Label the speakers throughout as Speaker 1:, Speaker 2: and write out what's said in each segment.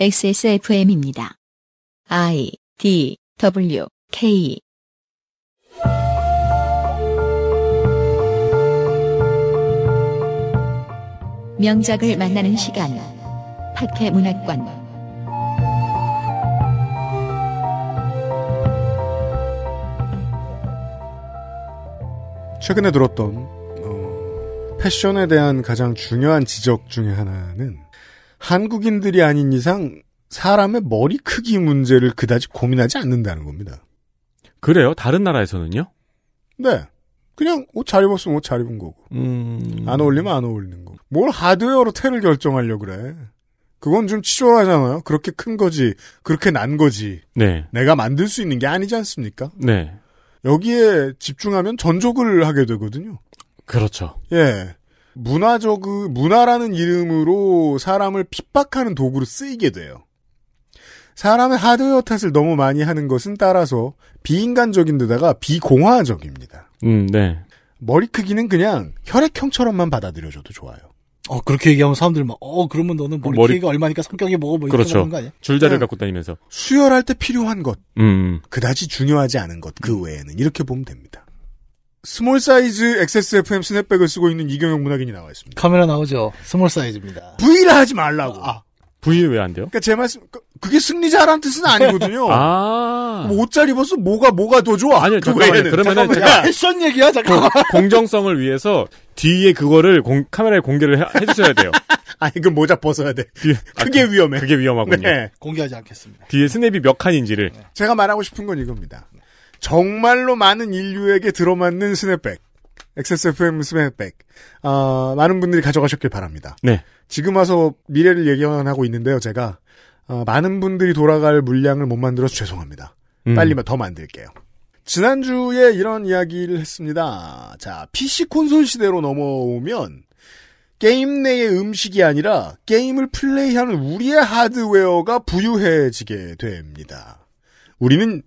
Speaker 1: XSFM입니다. I
Speaker 2: D W K 명작을 만나는 시간 팟캐 문학관 최근에 들었던 어, 패션에 대한 가장 중요한 지적 중의 하나는 한국인들이 아닌 이상 사람의 머리 크기 문제를 그다지 고민하지 않는다는 겁니다. 그래요? 다른
Speaker 3: 나라에서는요?
Speaker 2: 네. 그냥 옷 잘 입었으면 옷 잘 입은 거고. 음... 안 어울리면 안 어울리는 거고. 뭘 하드웨어로 테를 결정하려 고 그래. 그건 좀 치졸하잖아요. 그렇게 큰 거지. 그렇게 난 거지. 네. 내가 만들 수 있는 게 아니지 않습니까? 네. 여기에 집중하면 전족을 하게 되거든요. 그렇죠. 예. 문화적 문화라는 이름으로 사람을 핍박하는 도구로 쓰이게 돼요. 사람의 하드웨어 탓을 너무 많이 하는 것은 따라서 비인간적인 데다가 비공화적입니다. 음, 네. 머리 크기는 그냥 혈액형처럼만 받아들여줘도 좋아요. 어, 그렇게 얘기하면 사람들 막, 어, 그러면 너는 머리, 머리... 크기가 얼마니까 성격이 뭐고 뭐 그렇죠. 이런 거 아니야? 줄자를 네. 갖고 다니면서. 수혈할 때 필요한 것. 음. 그다지 중요하지 않은 것, 그 외에는. 이렇게 보면 됩니다. 스몰 사이즈 XSFM 스냅백을 쓰고 있는 이경영 문학인이 나와 있습니다. 카메라 나오죠. 스몰 사이즈입니다. V라 하지 말라고. 아. 아. V 왜 안 돼요? 그러니까 제 말씀 그, 그게 승리자라는 뜻은 아니거든요. 아. 뭐 옷 잘 입었어 뭐가 뭐가 더 좋아? 아니요. 잠깐만요. 그러면은 잠깐만, 패션 얘기야 잠깐.
Speaker 3: 공정성을 위해서 뒤에 그거를 공, 카메라에 공개를 해, 주셔야 돼요. 아 이건 그 모자
Speaker 2: 벗어야 돼. 뒤에, 그게 아, 위험해. 그게 위험하군요. 네.
Speaker 4: 공개하지 않겠습니다.
Speaker 2: 뒤에 스냅이 몇 칸인지를 네. 제가 말하고 싶은 건 이겁니다. 정말로 많은 인류에게 들어맞는 스냅백. XSFM 스냅백. 어, 많은 분들이 가져가셨길 바랍니다. 네. 지금 와서 미래를 예견하고 있는데요, 제가. 어, 많은 분들이 돌아갈 물량을 못 만들어서 죄송합니다. 음. 빨리 더 만들게요. 지난주에 이런 이야기를 했습니다. 자, PC 콘솔 시대로 넘어오면 게임 내의 음식이 아니라 게임을 플레이하는 우리의 하드웨어가 부유해지게 됩니다. 우리는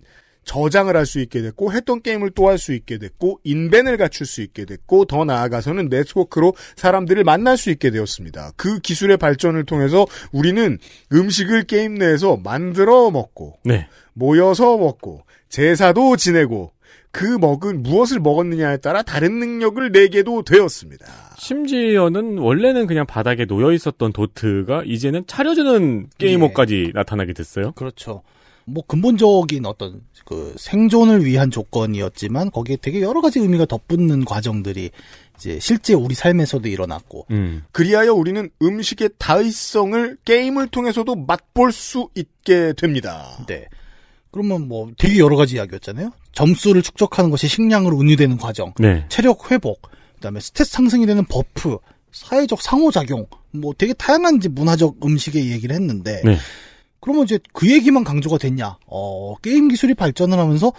Speaker 2: 저장을 할 수 있게 됐고 했던 게임을 또 할 수 있게 됐고 인벤을 갖출 수 있게 됐고 더 나아가서는 네트워크로 사람들을 만날 수 있게 되었습니다. 그 기술의 발전을 통해서 우리는 음식을 게임 내에서 만들어 먹고 네. 모여서 먹고 제사도 지내고 그 먹은 무엇을 먹었느냐에 따라 다른 능력을 내게도 되었습니다.
Speaker 3: 심지어는 원래는 그냥 바닥에 놓여 있었던 도트가 이제는 차려주는 게이머까지 예. 나타나게 됐어요. 그렇죠. 뭐 근본적인 어떤
Speaker 4: 그 생존을 위한 조건이었지만 거기에 되게 여러 가지 의미가 덧붙는
Speaker 2: 과정들이 이제 실제 우리 삶에서도 일어났고 음. 그리하여 우리는 음식의 다의성을 게임을 통해서도 맛볼 수 있게 됩니다. 네. 그러면 뭐 되게 여러
Speaker 4: 가지 이야기였잖아요.
Speaker 2: 점수를 축적하는 것이
Speaker 4: 식량으로 운유되는 과정, 네. 체력 회복, 그다음에 스트레스 상승이 되는 버프, 사회적 상호작용, 뭐 되게 다양한 이제 문화적 음식의 얘기를 했는데 네. 그러면 이제 그 얘기만 강조가 됐냐? 어, 게임 기술이 발전을 하면서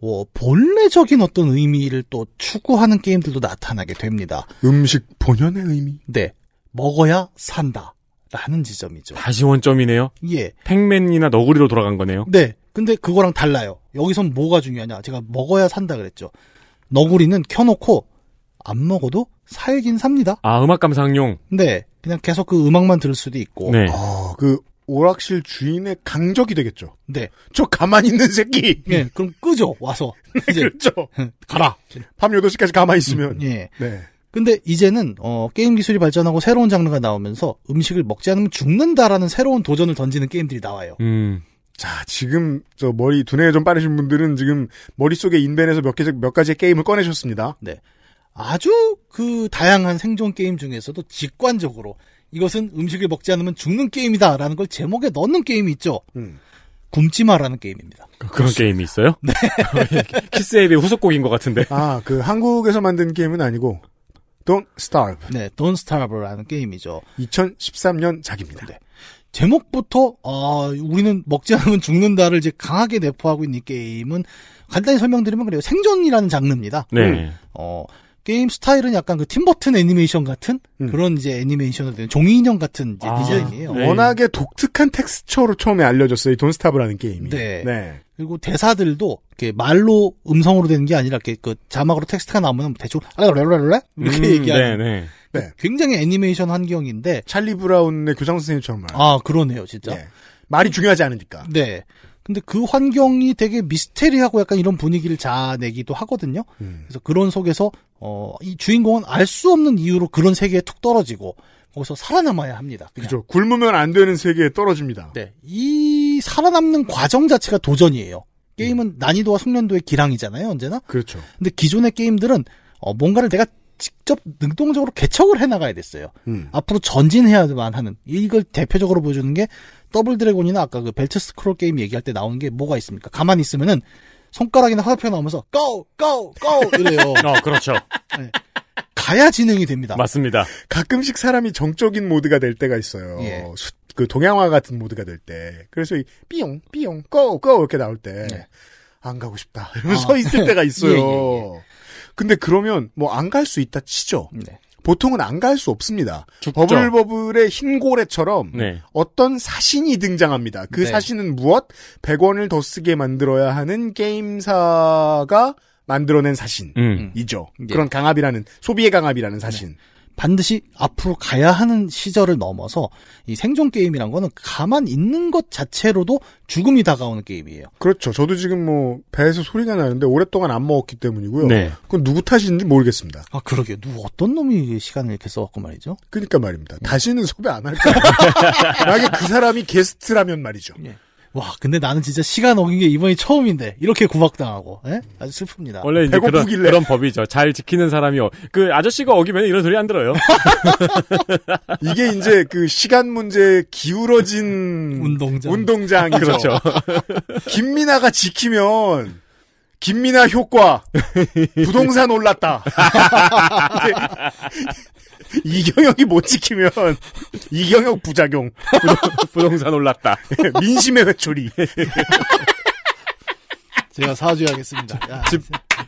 Speaker 4: 어, 본래적인 어떤 의미를 또 추구하는 게임들도 나타나게 됩니다.
Speaker 3: 음식 본연의 의미.
Speaker 4: 네, 먹어야 산다. 라는 지점이죠.
Speaker 3: 다시 원점이네요. 예. 팩맨이나 너구리로 돌아간 거네요.
Speaker 4: 네. 근데 그거랑 달라요. 여기선 뭐가 중요하냐? 제가 먹어야 산다 그랬죠. 너구리는 켜놓고 안 먹어도 살긴 삽니다.
Speaker 3: 아, 음악 감상용?
Speaker 4: 네. 그냥 계속 그 음악만 들을
Speaker 2: 수도 있고. 네. 아, 그 오락실 주인의 강적이 되겠죠. 네. 저 가만히 있는 새끼. 네. 그럼 끄죠. 와서. 네, 이제. 그렇죠. 가라. 밤 8시까지 가만히
Speaker 4: 있으면. 네. 네. 근데 이제는 어, 게임 기술이 발전하고 새로운 장르가 나오면서 음식을 먹지
Speaker 2: 않으면 죽는다라는 새로운 도전을 던지는 게임들이 나와요. 음. 자, 지금 저 머리 두뇌 에좀 빠르신 분들은 지금 머릿속에 인벤에서 몇개몇 가지의 게임을 꺼내셨습니다. 네. 아주 그 다양한 생존 게임 중에서도 직관적으로 이것은 음식을
Speaker 4: 먹지 않으면 죽는 게임이다라는 걸 제목에 넣는 게임이 있죠. 음. 굶지 마라는 게임입니다.
Speaker 3: 그, 그런 그렇습니다. 게임이 있어요? 네.
Speaker 2: 키스앱의 후속곡인 것 같은데. 아, 그 한국에서 만든 게임은 아니고 Don't Starve. 네, Don't Starve라는 게임이죠. 2013년
Speaker 4: 작입니다. 네. 제목부터 아, 우리는 먹지 않으면 죽는다를 이제 강하게 내포하고 있는 이 게임은 간단히 설명드리면 그래요. 생존이라는 장르입니다. 네. 음, 어, 게임 스타일은 약간 그 팀버튼 애니메이션 같은 음. 그런 이제 애니메이션을 되는 종이 인형 같은 이제 아, 디자인이에요. 네. 워낙에
Speaker 2: 독특한 텍스처로 처음에 알려졌어요. 이 돈스탑이라는 게임이. 네. 네.
Speaker 4: 그리고 대사들도 이렇게 말로 음성으로 되는 게 아니라 이렇게 그 자막으로 텍스트가 나오면 대충 알랄랄랄랄 음, 이렇게 음, 얘기하는. 네, 네, 네. 굉장히 애니메이션 환경인데 찰리 브라운의 교장 선생님처럼 말. 아 그러네요, 진짜. 네. 말이 중요하지 않으니까. 네. 근데 그 환경이 되게 미스테리하고 약간 이런 분위기를 자아내기도 하거든요. 음. 그래서 그런 속에서 어, 이 주인공은 알 수 없는 이유로 그런 세계에 툭 떨어지고 거기서 살아남아야 합니다. 그죠
Speaker 2: 굶으면 안 되는 세계에 떨어집니다. 네.
Speaker 4: 이 살아남는 과정 자체가 도전이에요. 게임은 음. 난이도와 숙련도의 기량이잖아요, 언제나. 그렇죠. 근데 기존의 게임들은 어, 뭔가를 내가 직접 능동적으로 개척을 해나가야 됐어요. 음. 앞으로 전진해야만 하는 이걸 대표적으로 보여주는 게 더블 드래곤이나 아까 그 벨트 스크롤 게임 얘기할 때 나오는 게 뭐가 있습니까?
Speaker 2: 가만히 있으면은
Speaker 4: 손가락이나 화살표 나오면서
Speaker 2: go go go 이래요. 어 그렇죠. 네. 가야 진행이 됩니다. 맞습니다. 가끔씩 사람이 정적인 모드가 될 때가 있어요. 예. 수, 그 동양화 같은 모드가 될 때. 그래서 이 삐용 삐용 go go 이렇게 나올 때안 네. 가고 싶다 이러면서 아. 있을 때가 있어요. 예, 예, 예, 근데 그러면 뭐 안 갈 수 있다 치죠. 네. 보통은 안 갈 수 없습니다. 죽죠. 버블버블의 흰 고래처럼 네. 어떤 사신이 등장합니다. 그 네. 사신은 무엇? 100원을 더 쓰게 만들어야 하는 게임사가 만들어낸 사신이죠. 음. 그런 강압이라는 소비의 강압이라는 네. 사신. 반드시 앞으로 가야 하는 시절을 넘어서 이 생존 게임이란 거는 가만 있는 것 자체로도 죽음이 다가오는 게임이에요. 그렇죠. 저도 지금 뭐 배에서 소리가 나는데 오랫동안 안 먹었기 때문이고요. 네. 그건 누구 탓인지 모르겠습니다. 아 그러게 누구 어떤 놈이 시간을 이렇게 써갖고 말이죠. 그러니까 말입니다. 네. 다시는 소외안 할 거예요.
Speaker 4: 만약에 그 사람이 게스트라면 말이죠. 네. 와, 근데 나는 진짜 시간 어긴 게 이번이 처음인데 이렇게 구박당하고 예? 아주 슬픕니다. 원래 이제 그런, 그런
Speaker 3: 법이죠. 잘 지키는 사람이요. 어,
Speaker 2: 그 아저씨가 어기면 이런 소리 안 들어요. 이게 이제 그 시간 문제 기울어진 운동장. 운동장이죠. 그렇죠. 김민아가 지키면 김민아 효과 부동산 올랐다. 이경혁이 못 지키면 이경혁 부작용 부동, 산 올랐다 민심의 회초리 제가 사죄하겠습니다
Speaker 3: 집,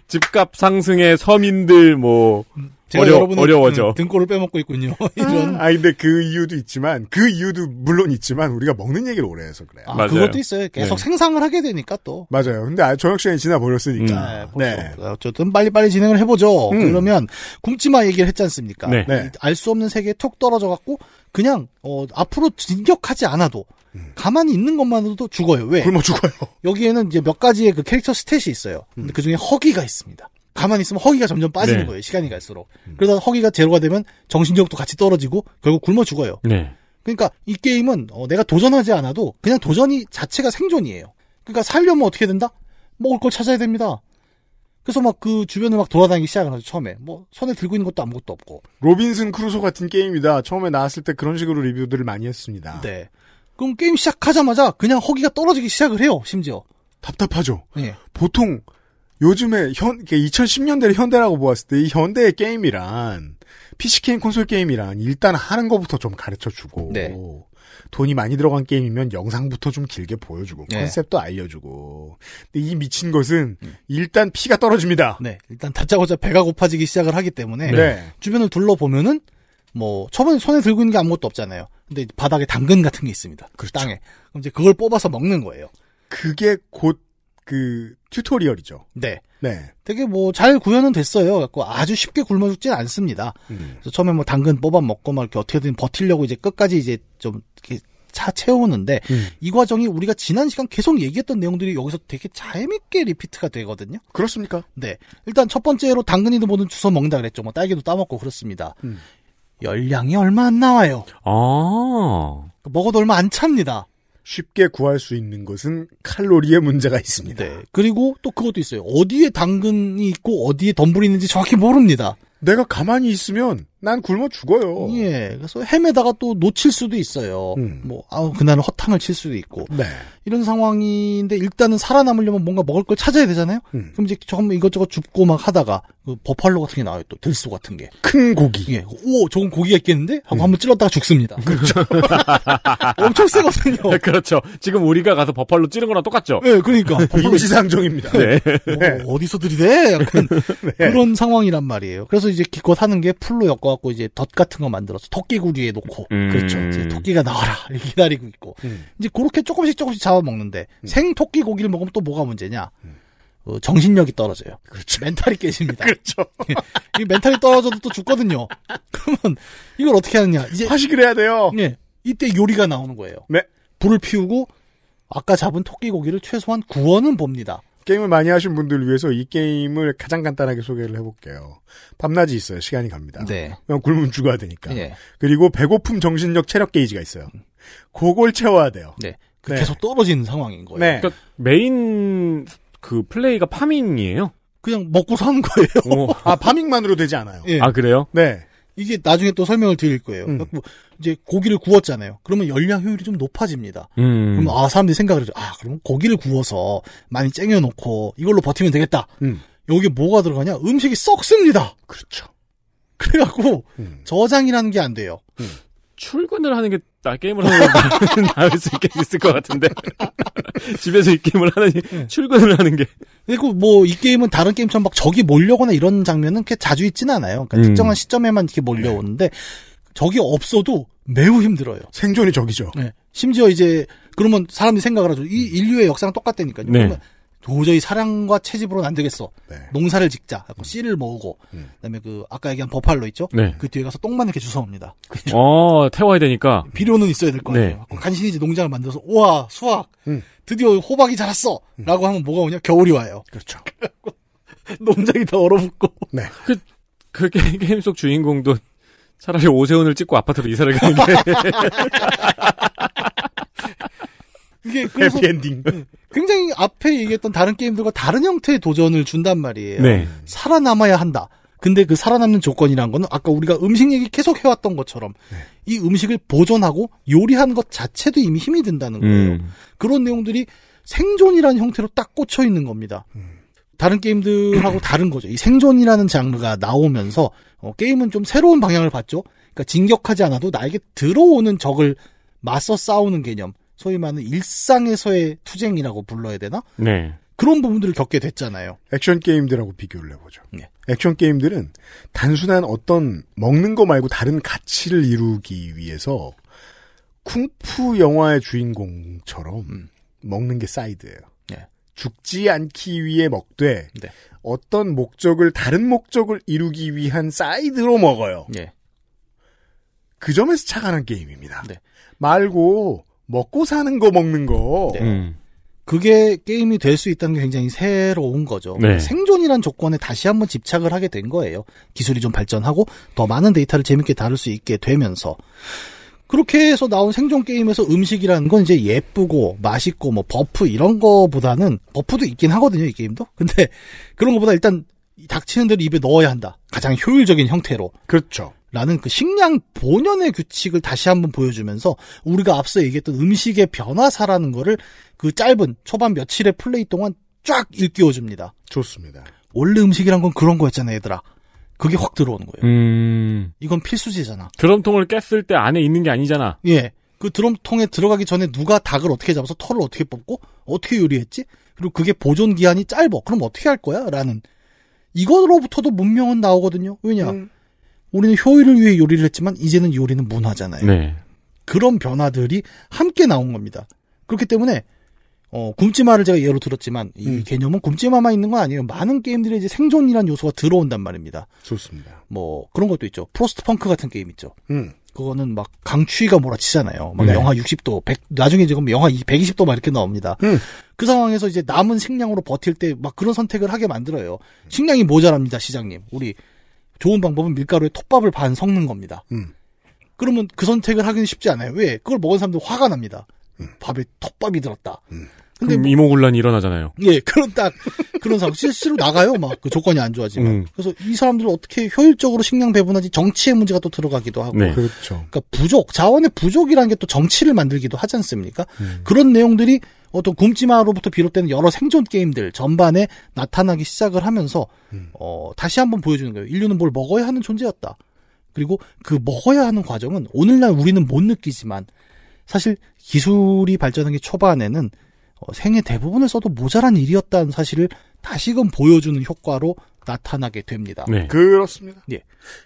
Speaker 3: 집값 상승에 서민들 뭐
Speaker 2: 음. 제가 어려, 여러분의 어려워져. 음, 등, 골을 빼먹고 있군요. 이런. 아 근데 그 이유도 있지만 그 이유도 물론 있지만 우리가 먹는 얘기를 오래 해서 그래요. 아, 맞아요. 그것도 있어요. 계속 네.
Speaker 4: 생상을 하게 되니까 또.
Speaker 2: 맞아요. 근데 아, 저녁 시간이 지나 버렸으니까. 음. 네, 네. 어, 어쨌든 빨리빨리 진행을 해보죠. 음. 그러면
Speaker 4: 굶지마 얘기를 했지 않습니까? 네. 네. 알 수 없는 세계에 툭 떨어져 갖고 그냥 어, 앞으로 진격하지 않아도 음. 가만히 있는 것만으로도 죽어요. 왜? 굶어 죽어요. 여기에는 이제 몇 가지의 그 캐릭터 스탯이 있어요. 근데 그 중에 허기가 있습니다. 가만히 있으면 허기가 점점 빠지는 네. 거예요. 시간이 갈수록. 음. 그래서 허기가 제로가 되면 정신력도 같이 떨어지고 결국 굶어 죽어요. 네. 그러니까 이 게임은 어, 내가 도전하지 않아도 그냥 도전이 자체가 생존이에요. 그러니까 살려면 어떻게 된다? 먹을 걸 찾아야 됩니다. 그래서 막 그 주변을 막 돌아다니기 시작을 하죠, 처음에. 뭐, 손에 들고 있는 것도 아무것도 없고.
Speaker 2: 로빈슨 크루소 같은 게임이다. 처음에 나왔을 때 그런 식으로 리뷰들을 많이 했습니다. 네. 그럼 게임 시작하자마자 그냥 허기가 떨어지기 시작을 해요, 심지어. 답답하죠? 네. 보통 요즘에 현, 2010년대를 현대라고 보았을 때이 현대의 게임이란 PC 게임 콘솔 게임이란 일단 하는 것부터 좀 가르쳐 주고 네. 돈이 많이 들어간 게임이면 영상부터 좀 길게 보여주고 네. 컨셉도 알려주고 근데 이 미친 것은 음. 일단 피가 떨어집니다. 네, 일단 다짜고짜 배가 고파지기 시작을 하기
Speaker 4: 때문에 네. 주변을 둘러보면은 뭐 처음에 손에 들고 있는 게 아무것도 없잖아요. 근데 바닥에 당근 같은 게 있습니다. 그렇죠. 땅에 그럼 이제 그걸 뽑아서 먹는 거예요. 그게 곧그 튜토리얼이죠. 네. 네. 되게 뭐 잘 구현은 됐어요. 갖고 아주 쉽게 굶어 죽진 않습니다. 음. 그래서 처음에 뭐 당근 뽑아 먹고 막 이렇게 어떻게든 버틸려고 이제 끝까지 이제 좀 이렇게 차 채우는데 음. 이 과정이 우리가 지난 시간 계속 얘기했던 내용들이 여기서 되게 재밌게 리피트가 되거든요. 그렇습니까? 네. 일단 첫 번째로 당근이도 모든 주워 먹는다 그랬죠. 뭐 딸기도 따먹고 그렇습니다. 음. 열량이 얼마 안 나와요.
Speaker 3: 아.
Speaker 4: 그러니까 먹어도 얼마 안 찹니다. 쉽게 구할 수 있는 것은 칼로리의 문제가 있습니다. 네. 그리고 또 그것도 있어요. 어디에 당근이 있고 어디에 덤불이 있는지 정확히 모릅니다. 내가 가만히 있으면 난 굶어 죽어요. 예. 그래서 헤매다가 또 놓칠 수도 있어요. 음. 뭐, 아우, 그날은 허탕을 칠 수도 있고. 네. 이런 상황인데 일단은 살아남으려면 뭔가 먹을 걸 찾아야 되잖아요? 음. 그럼 이제 조금 이것저것 줍고 막 하다가, 그 버팔로 같은 게 나와요. 또 들소 같은 게. 큰 고기. 예. 오, 좋은 고기가 있겠는데? 하고 음. 한번 찔렀다가 죽습니다. 그렇죠.
Speaker 3: 엄청 세거든요. 그렇죠. 지금 우리가 가서 버팔로 찌른 거랑 똑같죠? 예, 그러니까.
Speaker 4: 임시상정입니다. 예. 네. 어, 어디서 들이대? 약간 네. 그런 상황이란 말이에요. 그래서 이제 기껏 하는 게 풀로 엮어 갖고 이제 덫 같은 거 만들어서 토끼구리에 놓고
Speaker 1: 음. 그렇죠. 이제 토끼가
Speaker 4: 나와라 기다리고 있고 음. 이제 그렇게 조금씩 조금씩 잡아먹는데 음. 생 토끼 고기를 먹으면 또 뭐가 문제냐? 어, 정신력이 떨어져요. 그렇죠. 멘탈이 깨집니다. 그렇죠. 이 멘탈이 떨어져도 또 죽거든요. 그러면 이걸 어떻게 하느냐? 이제 화식을 해야 돼요. 예. 이때
Speaker 2: 요리가 나오는 거예요. 네. 불을 피우고 아까 잡은 토끼 고기를 최소한 구워는 봅니다. 게임을 많이 하신 분들을 위해서 이 게임을 가장 간단하게 소개를 해볼게요. 밤낮이 있어요. 시간이 갑니다. 네. 굶으면 죽어야 되니까. 네. 그리고 배고픔 정신력 체력 게이지가 있어요. 그걸 채워야 돼요. 네. 그 네. 계속 떨어지는 상황인 거예요. 네. 그러니까 메인 그 플레이가 파밍이에요? 그냥 먹고 사는 거예요. 아, 파밍만으로 되지
Speaker 4: 않아요.
Speaker 3: 예. 아, 그래요?
Speaker 4: 네. 이게 나중에 또 설명을 드릴 거예요. 음. 이제 고기를 구웠잖아요. 그러면 열량 효율이 좀 높아집니다. 음. 그럼 아 사람들이 생각을 하죠. 아 그럼 고기를 구워서 많이 쨍여놓고 이걸로 버티면 되겠다. 음. 여기 뭐가 들어가냐? 음식이 썩습니다. 그렇죠. 그래갖고 음. 저장이라는 게 안 돼요. 음. 출근을 하는 게
Speaker 3: 나 게임을 하는 게 나을 수 있겠, 있을 것 같은데
Speaker 4: 집에서 이 게임을 하느니 네. 출근을 하는 게 그리고 뭐 이 게임은 다른 게임처럼 막 적이 몰려거나 이런 장면은 그 자주 있지는 않아요. 그러니까 음. 특정한 시점에만 이렇게 몰려오는데 적이 없어도 매우 힘들어요. 생존이 적이죠. 네. 심지어 이제 그러면 사람들이 생각을 하죠. 이 인류의 역사랑 똑같다니까요. 네. 도저히 사랑과 채집으로는 안 되겠어. 네. 농사를 짓자. 음. 씨를 모으고, 음. 그다음에 그 아까 얘기한 버팔로 있죠. 네. 그 뒤에 가서 똥만 이렇게 주워옵니다.
Speaker 3: 그렇죠. 어, 태워야 되니까 비료는 있어야 될거 네. 아니에요.
Speaker 4: 네. 간신히 이제 농장을 만들어서 우와 수확 음. 드디어 호박이 자랐어라고 음. 하면 뭐가 오냐? 겨울이 와요. 그렇죠. 농장이 다
Speaker 3: 얼어붙고. 네. 그, 그 게임 속 주인공도 차라리 오세훈을 찍고 아파트로 이사를 가는 게. 그게
Speaker 4: 그래서 해피엔딩. 네. 굉장히 앞에 얘기했던 다른 게임들과 다른 형태의 도전을 준단 말이에요. 네. 살아남아야 한다. 근데 그 살아남는 조건이란 거는 아까 우리가 음식 얘기 계속 해왔던 것처럼 네. 이 음식을 보존하고 요리한것 자체도 이미 힘이 든다는 거예요. 음. 그런 내용들이 생존이라는 형태로 딱 꽂혀 있는 겁니다. 음. 다른 게임들하고 다른 거죠. 이 생존이라는 장르가 나오면서 어, 게임은 좀 새로운 방향을 봤죠. 그러니까 진격하지 않아도 나에게 들어오는 적을 맞서 싸우는 개념. 소위 말하는 일상에서의 투쟁이라고 불러야 되나?
Speaker 2: 네. 그런 부분들을 겪게 됐잖아요. 액션 게임들하고 비교를 해보죠. 네. 액션 게임들은 단순한 어떤 먹는 거 말고 다른 가치를 이루기 위해서 쿵푸 영화의 주인공처럼 음. 먹는 게 사이드예요. 네. 죽지 않기 위해 먹되 네. 어떤 목적을 다른 목적을 이루기 위한 사이드로 먹어요. 네. 그 점에서 착안한 게임입니다. 네. 말고 먹고 사는 거 먹는 거. 네. 음. 그게 게임이 될 수 있다는
Speaker 4: 게 굉장히 새로운 거죠. 네. 생존이란 조건에 다시 한번 집착을 하게 된 거예요. 기술이 좀 발전하고 더 많은 데이터를 재밌게 다룰 수 있게 되면서. 그렇게 해서 나온 생존 게임에서 음식이라는 건 이제 예쁘고 맛있고 뭐 버프 이런 거보다는 버프도 있긴 하거든요, 이 게임도. 근데 그런 거보다 일단 닥치는 대로 입에 넣어야 한다. 가장 효율적인 형태로. 그렇죠. 라는 그 식량 본연의 규칙을 다시 한번 보여주면서 우리가 앞서 얘기했던 음식의 변화사라는 거를 그 짧은 초반 며칠의 플레이 동안 쫙 일깨워줍니다. 좋습니다. 원래 음식이란 건 그런 거였잖아, 얘들아. 그게 확 들어오는
Speaker 3: 거예요. 음...
Speaker 4: 이건 필수제잖아.
Speaker 3: 드럼통을 깼을 때 안에 있는 게 아니잖아.
Speaker 4: 예. 그 드럼통에 들어가기 전에 누가 닭을 어떻게 잡아서 털을 어떻게 뽑고 어떻게 요리했지? 그리고 그게 보존 기한이 짧어. 그럼 어떻게 할 거야? 라는 이거로부터도 문명은 나오거든요. 왜냐? 음. 우리는 효율을 위해 요리를 했지만 이제는 요리는 문화잖아요. 네. 그런 변화들이 함께 나온 겁니다. 그렇기 때문에 어, 굶지마를 제가 예로 들었지만 이 음. 개념은 굶지마만 있는 건 아니에요. 많은 게임들에 이제 생존이란 요소가 들어온단 말입니다. 좋습니다. 뭐 그런 것도 있죠. 프로스트펑크 같은 게임 있죠. 음. 그거는 막 강추위가 몰아치잖아요. 막 네. 영하 60도, 100, 나중에 지금 영하 120도 막 이렇게 나옵니다. 음. 그 상황에서 이제 남은 식량으로 버틸 때 막 그런 선택을 하게 만들어요. 식량이 모자랍니다, 시장님. 우리 좋은 방법은 밀가루에 톱밥을 반 섞는 겁니다. 음. 그러면 그 선택을 하기는 쉽지 않아요. 왜? 그걸 먹은 사람들 화가 납니다. 음. 밥에 톱밥이 들었다. 음.
Speaker 3: 근데 뭐, 이모군란이 일어나잖아요. 예,
Speaker 4: 그런 딱 그런 상황 실제로 나가요. 막 그 조건이 안 좋아지면. 음. 그래서 이 사람들을 어떻게 효율적으로 식량 배분하지 정치의 문제가 또 들어가기도 하고. 네. 그렇죠. 그러니까 부족, 자원의 부족이라는 게 또 정치를 만들기도 하지 않습니까? 음. 그런 내용들이 어떤 굶지마로부터 비롯되는 여러 생존 게임들 전반에 나타나기 시작을 하면서 음. 어, 다시 한번 보여주는 거예요. 인류는 뭘 먹어야 하는 존재였다. 그리고 그 먹어야 하는 과정은 오늘날 우리는 못 느끼지만 사실 기술이 발전한 게 초반에는 어, 생애 대부분을 써도 모자란 일이었다는 사실을 다시금 보여주는 효과로 나타나게 됩니다. 네. 그렇습니다. 예.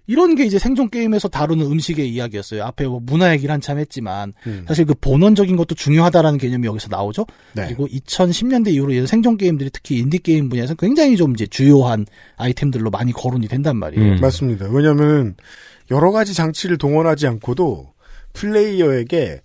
Speaker 4: 이런 게 이제 생존 게임에서 다루는 음식의 이야기였어요. 앞에 뭐 문화 얘기를 한참 했지만 음. 사실 그 본원적인 것도 중요하다라는 개념이 여기서 나오죠. 네. 그리고 2010년대 이후로 생존 게임들이 특히 인디 게임 분야에서 굉장히 좀 이제 주요한 아이템들로 많이 거론이 된단 말이에요. 음. 맞습니다.
Speaker 2: 왜냐하면 여러 가지 장치를 동원하지 않고도 플레이어에게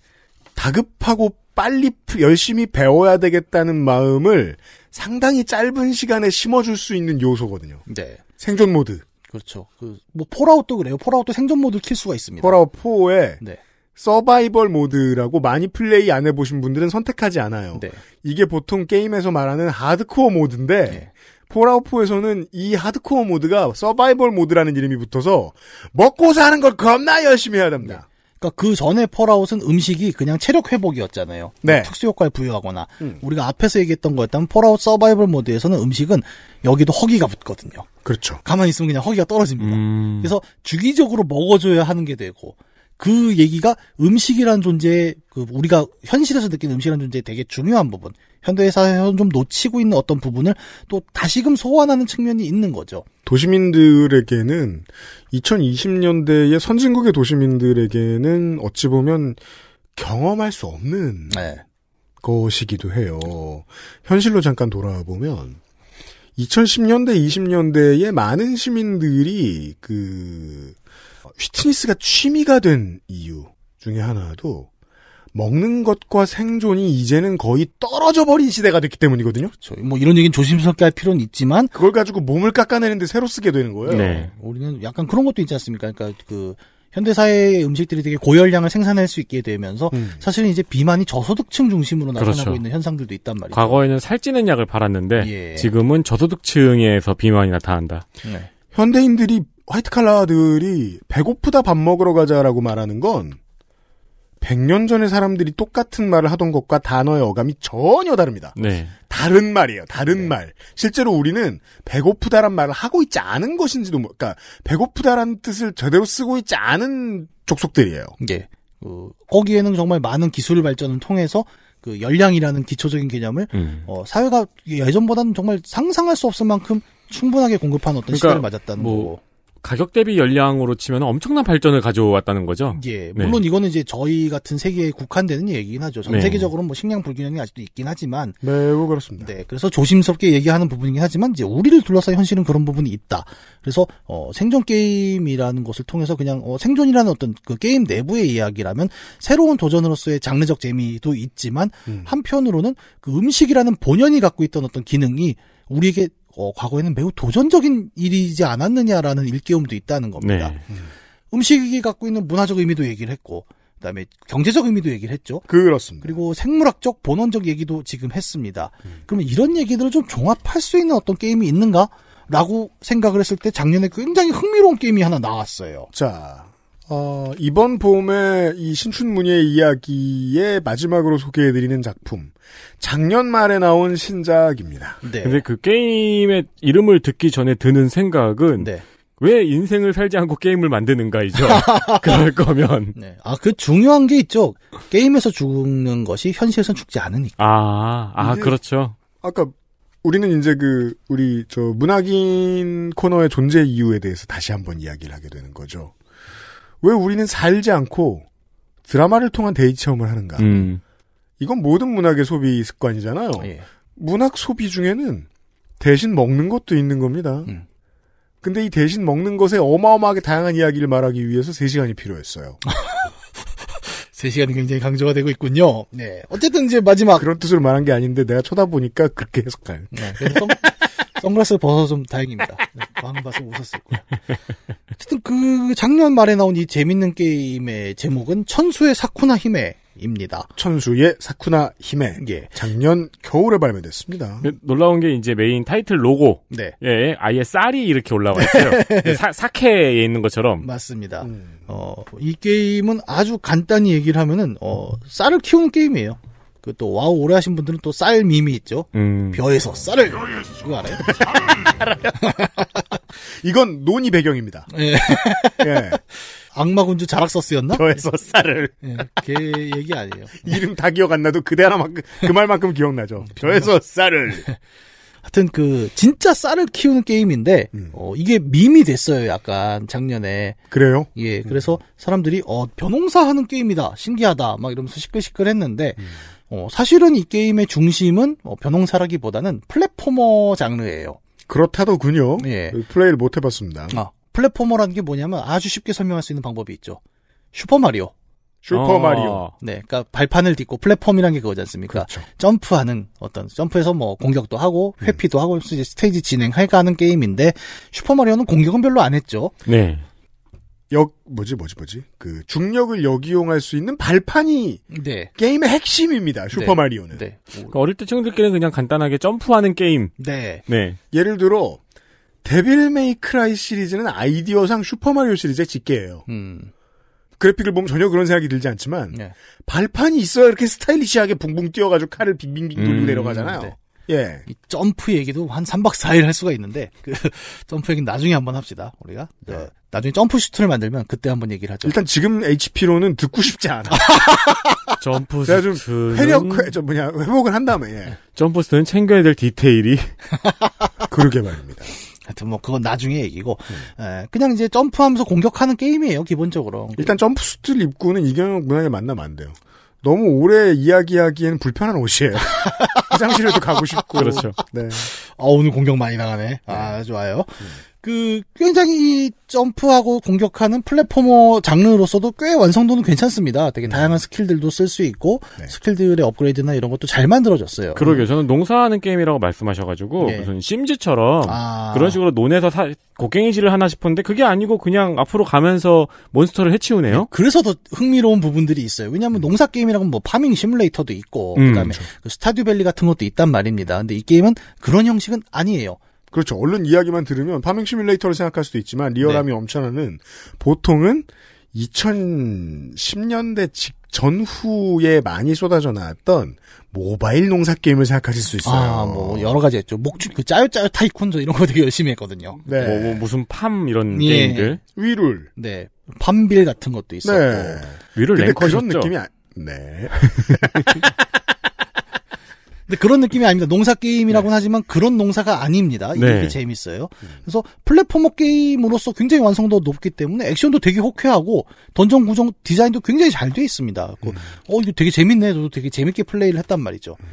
Speaker 2: 다급하고 빨리 열심히 배워야 되겠다는 마음을 상당히 짧은 시간에 심어줄 수 있는 요소거든요. 네. 생존 모드. 그렇죠. 그, 뭐, 폴아웃도 그래요. 폴아웃도 생존 모드 를킬 수가 있습니다. 폴아웃 4에 네. 서바이벌 모드라고 많이 플레이 안 해보신 분들은 선택하지 않아요. 네. 이게 보통 게임에서 말하는 하드코어 모드인데, 네. 폴아웃4에서는 이 하드코어 모드가 서바이벌 모드라는 이름이 붙어서 먹고 사는 걸 겁나 열심히 해야 됩니다. 그러니까 그 전에 폴아웃은 음식이
Speaker 4: 그냥 체력 회복이었잖아요. 뭐 네. 특수 효과를 부여하거나 음. 우리가 앞에서 얘기했던 거였다면 폴아웃 서바이벌 모드에서는 음식은 여기도 허기가 붙거든요. 그렇죠. 가만히 있으면 그냥 허기가 떨어집니다. 음. 그래서 주기적으로 먹어줘야 하는 게 되고 그 얘기가 음식이란 존재의 그 우리가 현실에서 느끼는 음식이란 존재의 되게 중요한 부분 현대사에서좀 놓치고 있는 어떤
Speaker 2: 부분을 또 다시금 소환하는 측면이 있는 거죠. 도시민들에게는 2020년대의 선진국의 도시민들에게는 어찌 보면 경험할 수 없는 네. 것이기도 해요. 현실로 잠깐 돌아와 보면 2010년대, 20년대에 많은 시민들이 그 휘트니스가 어, 취미가 된 이유 중에 하나도 먹는 것과 생존이 이제는 거의 떨어져 버린 시대가 됐기 때문이거든요. 그렇죠. 뭐 이런 얘기는 조심스럽게 할 필요는 있지만 그걸 가지고 몸을 깎아내는데 새로 쓰게 되는 거예요. 네.
Speaker 4: 우리는 약간 그런 것도 있지 않습니까? 그러니까 그 현대 사회의 음식들이 되게 고열량을 생산할 수 있게 되면서 음. 사실은 이제 비만이 저소득층 중심으로 나타나고 그렇죠. 있는 현상들도 있단 말이죠.
Speaker 3: 과거에는 살찌는 약을 팔았는데 예. 지금은 저소득층에서 비만이 나타난다. 네.
Speaker 2: 현대인들이 화이트 칼라들이 배고프다 밥 먹으러 가자라고 말하는 건 100년 전에 사람들이 똑같은 말을 하던 것과 단어의 어감이 전혀 다릅니다. 네. 다른 말이에요. 다른 네. 말. 실제로 우리는 배고프다란 말을 하고 있지 않은 것인지도 모 뭐, 그러니까 배고프다라는 뜻을 제대로 쓰고 있지 않은 족속들이에요. 네. 어, 거기에는 정말 많은
Speaker 4: 기술 발전을 통해서 그 열량이라는 기초적인 개념을 음. 어, 사회가 예전보다는 정말 상상할 수 없을 만큼 충분하게 공급한 어떤 그러니까 시대를
Speaker 3: 맞았다는 뭐 거고. 가격 대비 열량으로 치면 엄청난 발전을 가져왔다는 거죠. 예, 네. 물론 네.
Speaker 4: 이거는 이제 저희 같은 세계에 국한되는 얘기긴 하죠. 전 네. 세계적으로 뭐 식량 불균형이 아직도 있긴 하지만 매우 그렇습니다. 네, 그래서 조심스럽게 얘기하는 부분이긴 하지만 이제 우리를 둘러싼 현실은 그런 부분이 있다. 그래서 어, 생존 게임이라는 것을 통해서 그냥 어, 생존이라는 어떤 그 게임 내부의 이야기라면 새로운 도전으로서의 장르적 재미도 있지만 음. 한편으로는 그 음식이라는 본연이 갖고 있던 어떤 기능이 우리에게 어, 과거에는 매우 도전적인 일이지 않았느냐라는 일깨움도 있다는 겁니다. 네. 음. 음식이 갖고 있는 문화적 의미도 얘기를 했고 그다음에 경제적 의미도 얘기를 했죠. 그렇습니다. 그리고 생물학적 본원적 얘기도 지금 했습니다. 음. 그러면 이런 얘기들을 좀 종합할 수 있는 어떤 게임이 있는가? 라고 생각을 했을 때 작년에 굉장히 흥미로운 게임이 하나
Speaker 2: 나왔어요. 자, 어, 이번 봄에 이신춘문예 이야기의 마지막으로 소개해드리는 작품. 작년 말에 나온 신작입니다.
Speaker 3: 네. 근데 그 게임의 이름을 듣기 전에 드는 생각은 네. 왜 인생을 살지 않고 게임을 만드는가이죠. 그럴 거면. 네.
Speaker 4: 아, 그 중요한 게 있죠. 게임에서 죽는 것이 현실에선 죽지 않으니까.
Speaker 3: 아, 아, 그렇죠.
Speaker 2: 아까 우리는 이제 그, 우리 저 문학인 코너의 존재 이유에 대해서 다시 한번 이야기를 하게 되는 거죠. 왜 우리는 살지 않고 드라마를 통한 데이 체험을 하는가? 음. 이건 모든 문학의 소비 습관이잖아요. 예. 문학 소비 중에는 대신 먹는 것도 있는 겁니다. 음. 근데 이 대신 먹는 것에 어마어마하게 다양한 이야기를 말하기 위해서 3시간이 필요했어요. 3시간이 굉장히 강조가 되고 있군요. 네. 어쨌든 이제 마지막. 그런 뜻으로 말한 게 아닌데 내가 쳐다보니까 그렇게 해석할. 네. 그래서 선글라스를 벗어서 좀
Speaker 4: 다행입니다. 방금 네, 봐서 웃었을 거예요. 어쨌든 그 작년 말에 나온 이 재밌는 게임의 제목은 천수의 사쿠나 힘에입니다
Speaker 2: 천수의 사쿠나 힘에. 예. 작년 겨울에 발매됐습니다.
Speaker 3: 놀라운 게 이제 메인 타이틀 로고. 네. 예, 아예 쌀이 이렇게 올라와 있어요. 네. 사, 사케에 있는 것처럼.
Speaker 4: 맞습니다. 음. 어, 이 게임은 아주 간단히 얘기를 하면은, 어, 쌀을 키우는 게임이에요. 그또 와우 오래 하신 분들은 또쌀 밈이 있죠.
Speaker 3: 음. 벼에서
Speaker 4: 쌀을 그거 알아요? 이건 논의 배경입니다. 예.
Speaker 2: 예. 악마군주 자락서스였나? 벼에서 쌀을. 예. 걔 얘기 아니에요. 이름 다 기억 안 나도 그대 하나만 그 말만큼 기억나죠. 음. 벼에서 쌀을.
Speaker 4: 하여튼 그 진짜 쌀을 키우는 게임인데 음. 어, 이게 밈이 됐어요 약간 작년에 그래요? 예 그래서 사람들이 어 벼농사 하는 게임이다 신기하다 막 이러면서 시끌시끌했는데 음. 어, 사실은 이 게임의 중심은 어, 변홍사라기보다는 플랫포머 장르예요. 그렇다더군요. 예. 플레이를 못 해봤습니다. 아, 플랫포머라는 게 뭐냐면 아주 쉽게 설명할 수 있는 방법이 있죠. 슈퍼마리오.
Speaker 2: 슈퍼마리오. 아. 어.
Speaker 4: 네, 그러니까 발판을 딛고 플랫폼이란 게 그거지 않습니까? 그렇죠. 점프하는 어떤 점프해서 뭐 공격도 하고 회피도 음. 하고 이제 스테이지 진행할까하는 게임인데 슈퍼마리오는 공격은 별로 안 했죠.
Speaker 3: 네.
Speaker 2: 역 뭐지 뭐지 뭐지 그 중력을 역이용할 수 있는 발판이 네. 게임의 핵심입니다. 네. 슈퍼 마리오는. 네. 네. 그러니까 어릴 때 친구들끼리는 그냥 간단하게 점프하는 게임. 네. 네. 예를 들어 데빌 메이크라이 시리즈는 아이디어상 슈퍼 마리오 시리즈의 직계예요. 음. 그래픽을 보면 전혀 그런 생각이 들지 않지만 네. 발판이 있어야 이렇게 스타일리시하게 붕붕 뛰어가지고 칼을 빙빙빙 돌고 음, 내려가잖아요. 네. 예. 점프
Speaker 4: 얘기도 한 3박 4일 할 수가 있는데, 그, 점프 얘기는 나중에 한번 합시다, 우리가. 네. 어, 나중에
Speaker 2: 점프 슈트를 만들면 그때 한번 얘기를 하죠. 일단 지금 HP로는 듣고 싶지 않아. 점프 슈트. 좀 회력, 회, 뭐냐, 회복을 한 다음에, 예. 네.
Speaker 3: 점프 슈트는 챙겨야 될 디테일이.
Speaker 4: 그러게 말입니다. 하여튼 뭐 그건 나중에 얘기고 음. 네. 에, 예,
Speaker 2: 그냥 이제 점프하면서 공격하는 게임이에요 기본적으로 일단 점프 슈트를 입고는 이경영 문학에 만나면 안 돼요 너무 오래 이야기하기엔 불편한 옷이에요. 화장실에도 가고 싶고. 그렇죠. 네. 아, 오늘 공격 많이 나가네. 아, 좋아요. 음. 그 굉장히 점프하고
Speaker 4: 공격하는 플랫포머 장르로서도 꽤 완성도는 괜찮습니다. 되게 음. 다양한 스킬들도 쓸 수 있고 네. 스킬들의 업그레이드나 이런 것도 잘 만들어졌어요. 그러게요.
Speaker 3: 음. 저는 농사하는 게임이라고 말씀하셔가지고 네. 무슨 심즈처럼 아... 그런 식으로 논에서 사, 곡괭이질을 하나 싶었는데 그게 아니고 그냥 앞으로 가면서 몬스터를 해치우네요. 네.
Speaker 4: 그래서 더 흥미로운 부분들이 있어요. 왜냐하면 음. 농사 게임이라면 뭐 파밍 시뮬레이터도 있고 음, 그다음에 그렇죠. 그 스타듀밸리 같은 것도 있단 말입니다. 근데 이 게임은 그런
Speaker 2: 형식은 아니에요. 그렇죠. 얼른 이야기만 들으면 파밍 시뮬레이터를 생각할 수도 있지만 리얼함이 네. 엄청나는 보통은 2010년대 직전후에 많이 쏟아져 나왔던 모바일 농사 게임을 생각하실 수 있어요. 아, 뭐 여러 가지 했죠. 목줄 그 짜요짜요 타이쿤저 이런 거 되게 열심히 했거든요. 네. 뭐, 뭐
Speaker 3: 무슨 팜 이런 예. 게임들.
Speaker 4: 위룰. 네. 팜빌 같은 것도 있었고. 네. 위룰 랭커 그런 느낌이 아...
Speaker 2: 네.
Speaker 4: 근데 그런 느낌이 아닙니다. 농사 게임이라고는 네. 하지만 그런 농사가 아닙니다. 이게 네. 재밌어요. 그래서 플랫포머 게임으로서 굉장히 완성도 높기 때문에 액션도 되게 호쾌하고 던전 구성 디자인도 굉장히 잘 돼 있습니다. 그, 음. 어 이거 되게 재밌네. 저도 되게 재밌게 플레이를 했단 말이죠. 음.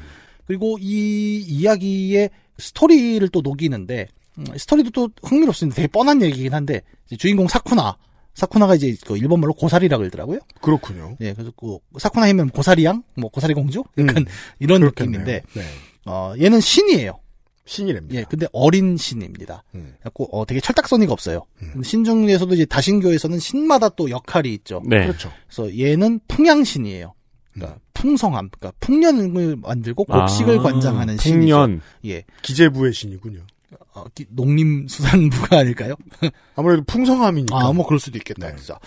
Speaker 4: 그리고 이 이야기의 스토리를 또 녹이는데 음, 스토리도 또 흥미롭습니다. 되게 뻔한 얘기긴 한데 주인공 사쿠나 사쿠나가 이제 그 일본말로 고사리라 그러더라고요. 그렇군요. 예, 그래서 그 사쿠나 하면 고사리 양, 뭐 고사리 공주, 약간 음, 이런 그렇겠네요. 느낌인데, 네. 어 얘는 신이에요. 신이랍니다. 예, 근데 어린 신입니다. 음. 그래갖 어, 되게 철딱서니가 없어요. 음. 신 중에서도 이제 다신교에서는 신마다 또 역할이 있죠. 네. 그렇죠. 그래서 얘는 풍양신이에요. 그러니까 음. 풍성함, 그러니까 풍년을 만들고 곡식을 아, 관장하는 풍년. 신이죠. 예. 기재부의 신이군요. 어, 농림수산부가 아닐까요? 아무래도 풍성함이니까 아, 뭐 그럴 수도 있겠다. 네. 진짜.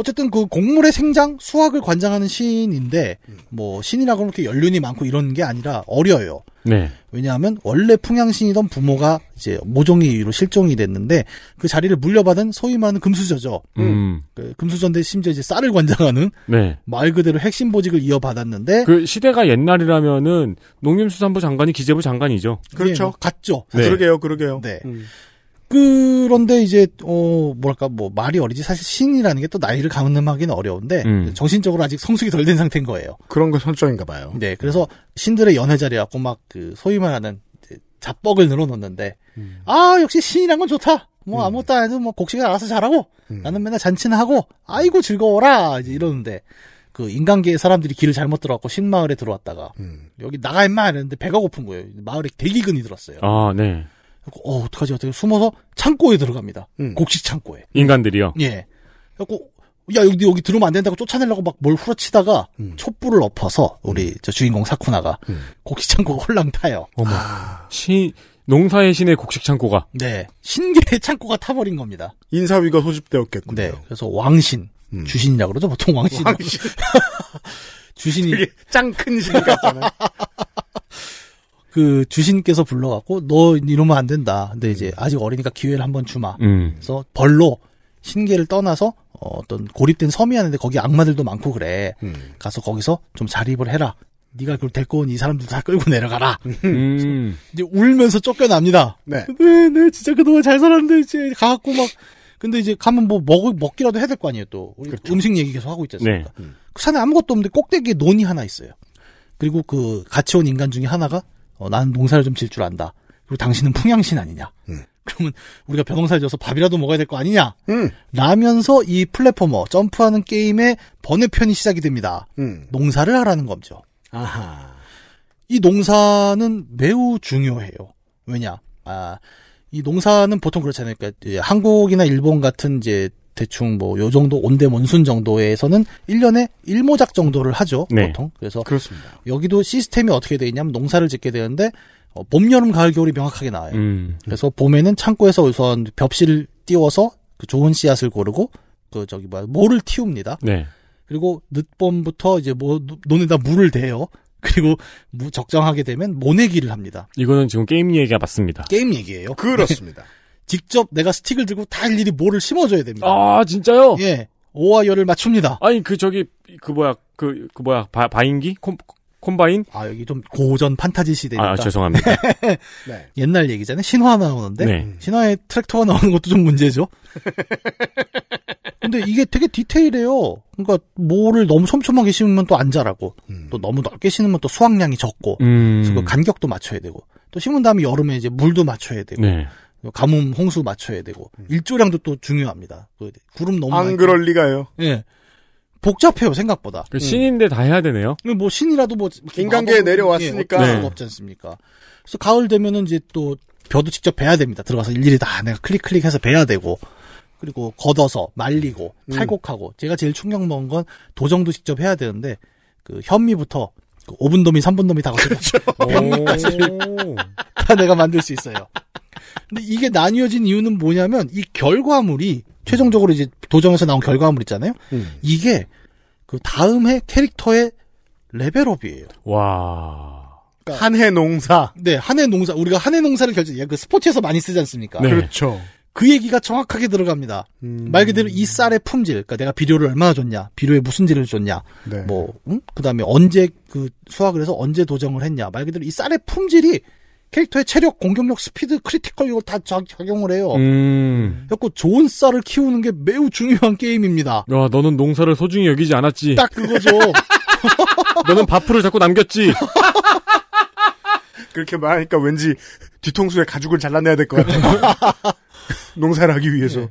Speaker 4: 어쨌든 그 곡물의 생장, 수확을 관장하는 신인데 음. 뭐 신이라고 그렇게 연륜이 많고 이런 게 아니라 어려요. 네. 왜냐하면 원래 풍양신이던 부모가 이제 모종의 이유로 실종이 됐는데 그 자리를 물려받은 소위 말하는 금수저죠. 음. 음. 그 금수저인데 심지어 이제 쌀을 관장하는 네. 말 그대로 핵심 보직을 이어받았는데
Speaker 3: 그 시대가 옛날이라면은 농림수산부 장관이 기재부 장관이죠. 예, 그렇죠. 네, 뭐 같죠.
Speaker 4: 네. 그러게요, 그러게요. 네. 음.
Speaker 3: 그런데
Speaker 4: 이제 어 뭐랄까 뭐 말이 어리지 사실 신이라는 게 또 나이를 가늠하기는 어려운데 음. 정신적으로 아직 성숙이 덜 된 상태인 거예요. 그런 거 선정인가 봐요. 네, 그래서 신들의 연애 자리갖고막그 소위 말하는 잡뻑을 늘어놓는데 음. 아 역시 신이란 건 좋다. 뭐 음. 아무것도 안 해도 뭐 곡식을 알아서 잘하고 음. 나는 맨날 잔치나 하고 아이고 즐거워라 이제 이러는데 그 인간계의 사람들이 길을 잘못 들어갔고 신마을에 들어왔다가 음. 여기 나가 임마 이랬는데 배가 고픈 거예요. 마을에 대기근이 들었어요.
Speaker 3: 아 네.
Speaker 4: 어, 어떡하지? 어떻게 숨어서 창고에 들어갑니다. 음. 곡식 창고에. 인간들이요? 예. 그래갖고, 야, 여기, 여기 들어오면안 된다고 쫓아내려고 막 뭘 후려치다가 음. 촛불을 엎어서 음. 우리 저 주인공 사쿠나가 음. 곡식 창고 가 홀랑 타요. 어머. 아, 시,
Speaker 3: 농사의 신의 곡식 창고가.
Speaker 4: 네. 신계의 창고가 타버린 겁니다. 인사위가 소집되었겠군요. 네. 그래서 왕신. 음. 주신이라 고 그러죠? 보통 왕신. 왕신. 주신이.
Speaker 2: 짱 큰 신 같잖아요.
Speaker 4: 그 주신께서 불러갖고 너 이러면 안 된다. 근데 이제 음. 아직 어리니까 기회를 한번 주마.
Speaker 1: 음. 그래서
Speaker 4: 벌로 신계를 떠나서 어, 어떤 고립된 섬이 하는데 거기 악마들도 많고 그래. 음. 가서 거기서 좀 자립을 해라. 네가 그걸 데리고 온 이 사람들 다 끌고 내려가라. 음. 이제 울면서 쫓겨납니다. 네. 네, 네, 진짜 그동안 잘 살았는데 이제 가갖고 막 근데 이제 가면 뭐 먹, 먹기라도 해야 될 거 아니에요 또. 우리 그렇죠. 음식 얘기 계속 하고 있잖습니까 네. 그 산에 아무것도 없는데 꼭대기에 논이 하나 있어요. 그리고 그 같이 온 인간 중에 하나가 어, 나는 농사를 좀 질 줄 안다. 그리고 당신은 풍양신
Speaker 1: 아니냐. 음.
Speaker 4: 그러면 우리가 벼농사를 지어서 밥이라도 먹어야 될 거 아니냐. 음. 라면서 이 플랫포머 점프하는 게임의 번외편이 시작이 됩니다. 음. 농사를 하라는 거죠.
Speaker 1: 아하.
Speaker 4: 이 농사는 매우 중요해요. 왜냐? 아, 이 농사는 보통 그렇잖아요. 그러니까 한국이나 일본 같은 이제 대충 뭐요 정도 온대 몬순 정도에서는 1년에 1모작 정도를 하죠. 네. 보통. 그래서 그렇습니다. 여기도 시스템이 어떻게 돼 있냐면 농사를 짓게 되는데 어, 봄, 여름, 가을, 겨울이 명확하게 나와요. 음. 그래서 봄에는 창고에서 우선 벽실을 띄워서 그 좋은 씨앗을 고르고 그 저기 뭐야 모를 틔웁니다. 네. 그리고 늦봄부터 이제 뭐 논에다 물을 대요. 그리고 무, 적정하게 되면 모내기를 합니다.
Speaker 3: 이거는 지금 게임 얘기가 맞습니다.
Speaker 4: 게임 얘기예요. 그렇습니다. 직접 내가 스틱을 들고 다 일일이 뭐를 심어줘야 됩니다. 아 진짜요? 예. 오와 열을 맞춥니다. 아니
Speaker 3: 그 저기 그 뭐야 그그 그 뭐야 바, 바인기 콤 콤바인? 아 여기 좀 고전 판타지 시대니까. 아 죄송합니다. 네. 옛날
Speaker 4: 얘기잖아요. 신화 나오는데 네. 신화에 트랙터가 나오는 것도 좀 문제죠. 근데 이게 되게 디테일해요. 그러니까 모를 너무 촘촘하게 심으면 또 안 자라고 음. 또 너무 넓게 심으면 또 수확량이 적고 음. 그래서 그 간격도 맞춰야 되고 또 심은 다음에 여름에 이제 물도 맞춰야 되고 네. 가뭄, 홍수 맞춰야 되고 음. 일조량도 또 중요합니다. 그 구름 너무 안 그럴
Speaker 3: 리가요. 예.
Speaker 4: 복잡해요 생각보다. 그 음.
Speaker 3: 신인데 음. 다 해야 되네요. 음, 뭐
Speaker 4: 신이라도 뭐 인간계에 내려왔으니까 예, 네. 없지 않습니까? 그래서 가을 되면은 이제 또 벼도 직접 베야 됩니다. 들어가서 일일이 다 내가 클릭 클릭해서 베야 되고 그리고 걷어서 말리고 탈곡하고 음. 제가 제일 충격 먹은 건 도정도 직접 해야 되는데 그 현미부터 그 5분 놈이 3분 놈이 다 거쳐서 그렇죠. 까다 뭐 내가 만들 수 있어요. 근데 이게 나뉘어진 이유는 뭐냐면 이 결과물이 최종적으로 이제 도정에서 나온 결과물 있잖아요. 음. 이게 그 다음 해 캐릭터의 레벨업이에요.
Speaker 3: 와.
Speaker 4: 그러니까 한해 농사. 네, 한 해 농사. 우리가 한 해 농사를 결정, 예, 그 스포츠에서 많이 쓰지 않습니까? 네. 그렇죠. 그 얘기가 정확하게 들어갑니다. 음. 말 그대로 이 쌀의 품질, 그러니까 내가 비료를 얼마나 줬냐, 비료에 무슨 질을 줬냐, 네. 뭐, 응? 그 다음에 언제 그 수확을 해서 언제 도정을 했냐, 말 그대로 이 쌀의 품질이 캐릭터의 체력, 공격력, 스피드, 크리티컬 이걸 다 작용을 해요.
Speaker 3: 음.
Speaker 4: 그래 좋은 쌀을 키우는 게 매우
Speaker 2: 중요한 게임입니다. 야, 아, 너는 농사를 소중히 여기지 않았지. 딱 그거죠. 너는 밥풀을 자꾸 남겼지. 그렇게 말하니까 왠지 뒤통수에 가죽을 잘라내야 될 것 같아. 농사를 하기 위해서. 네.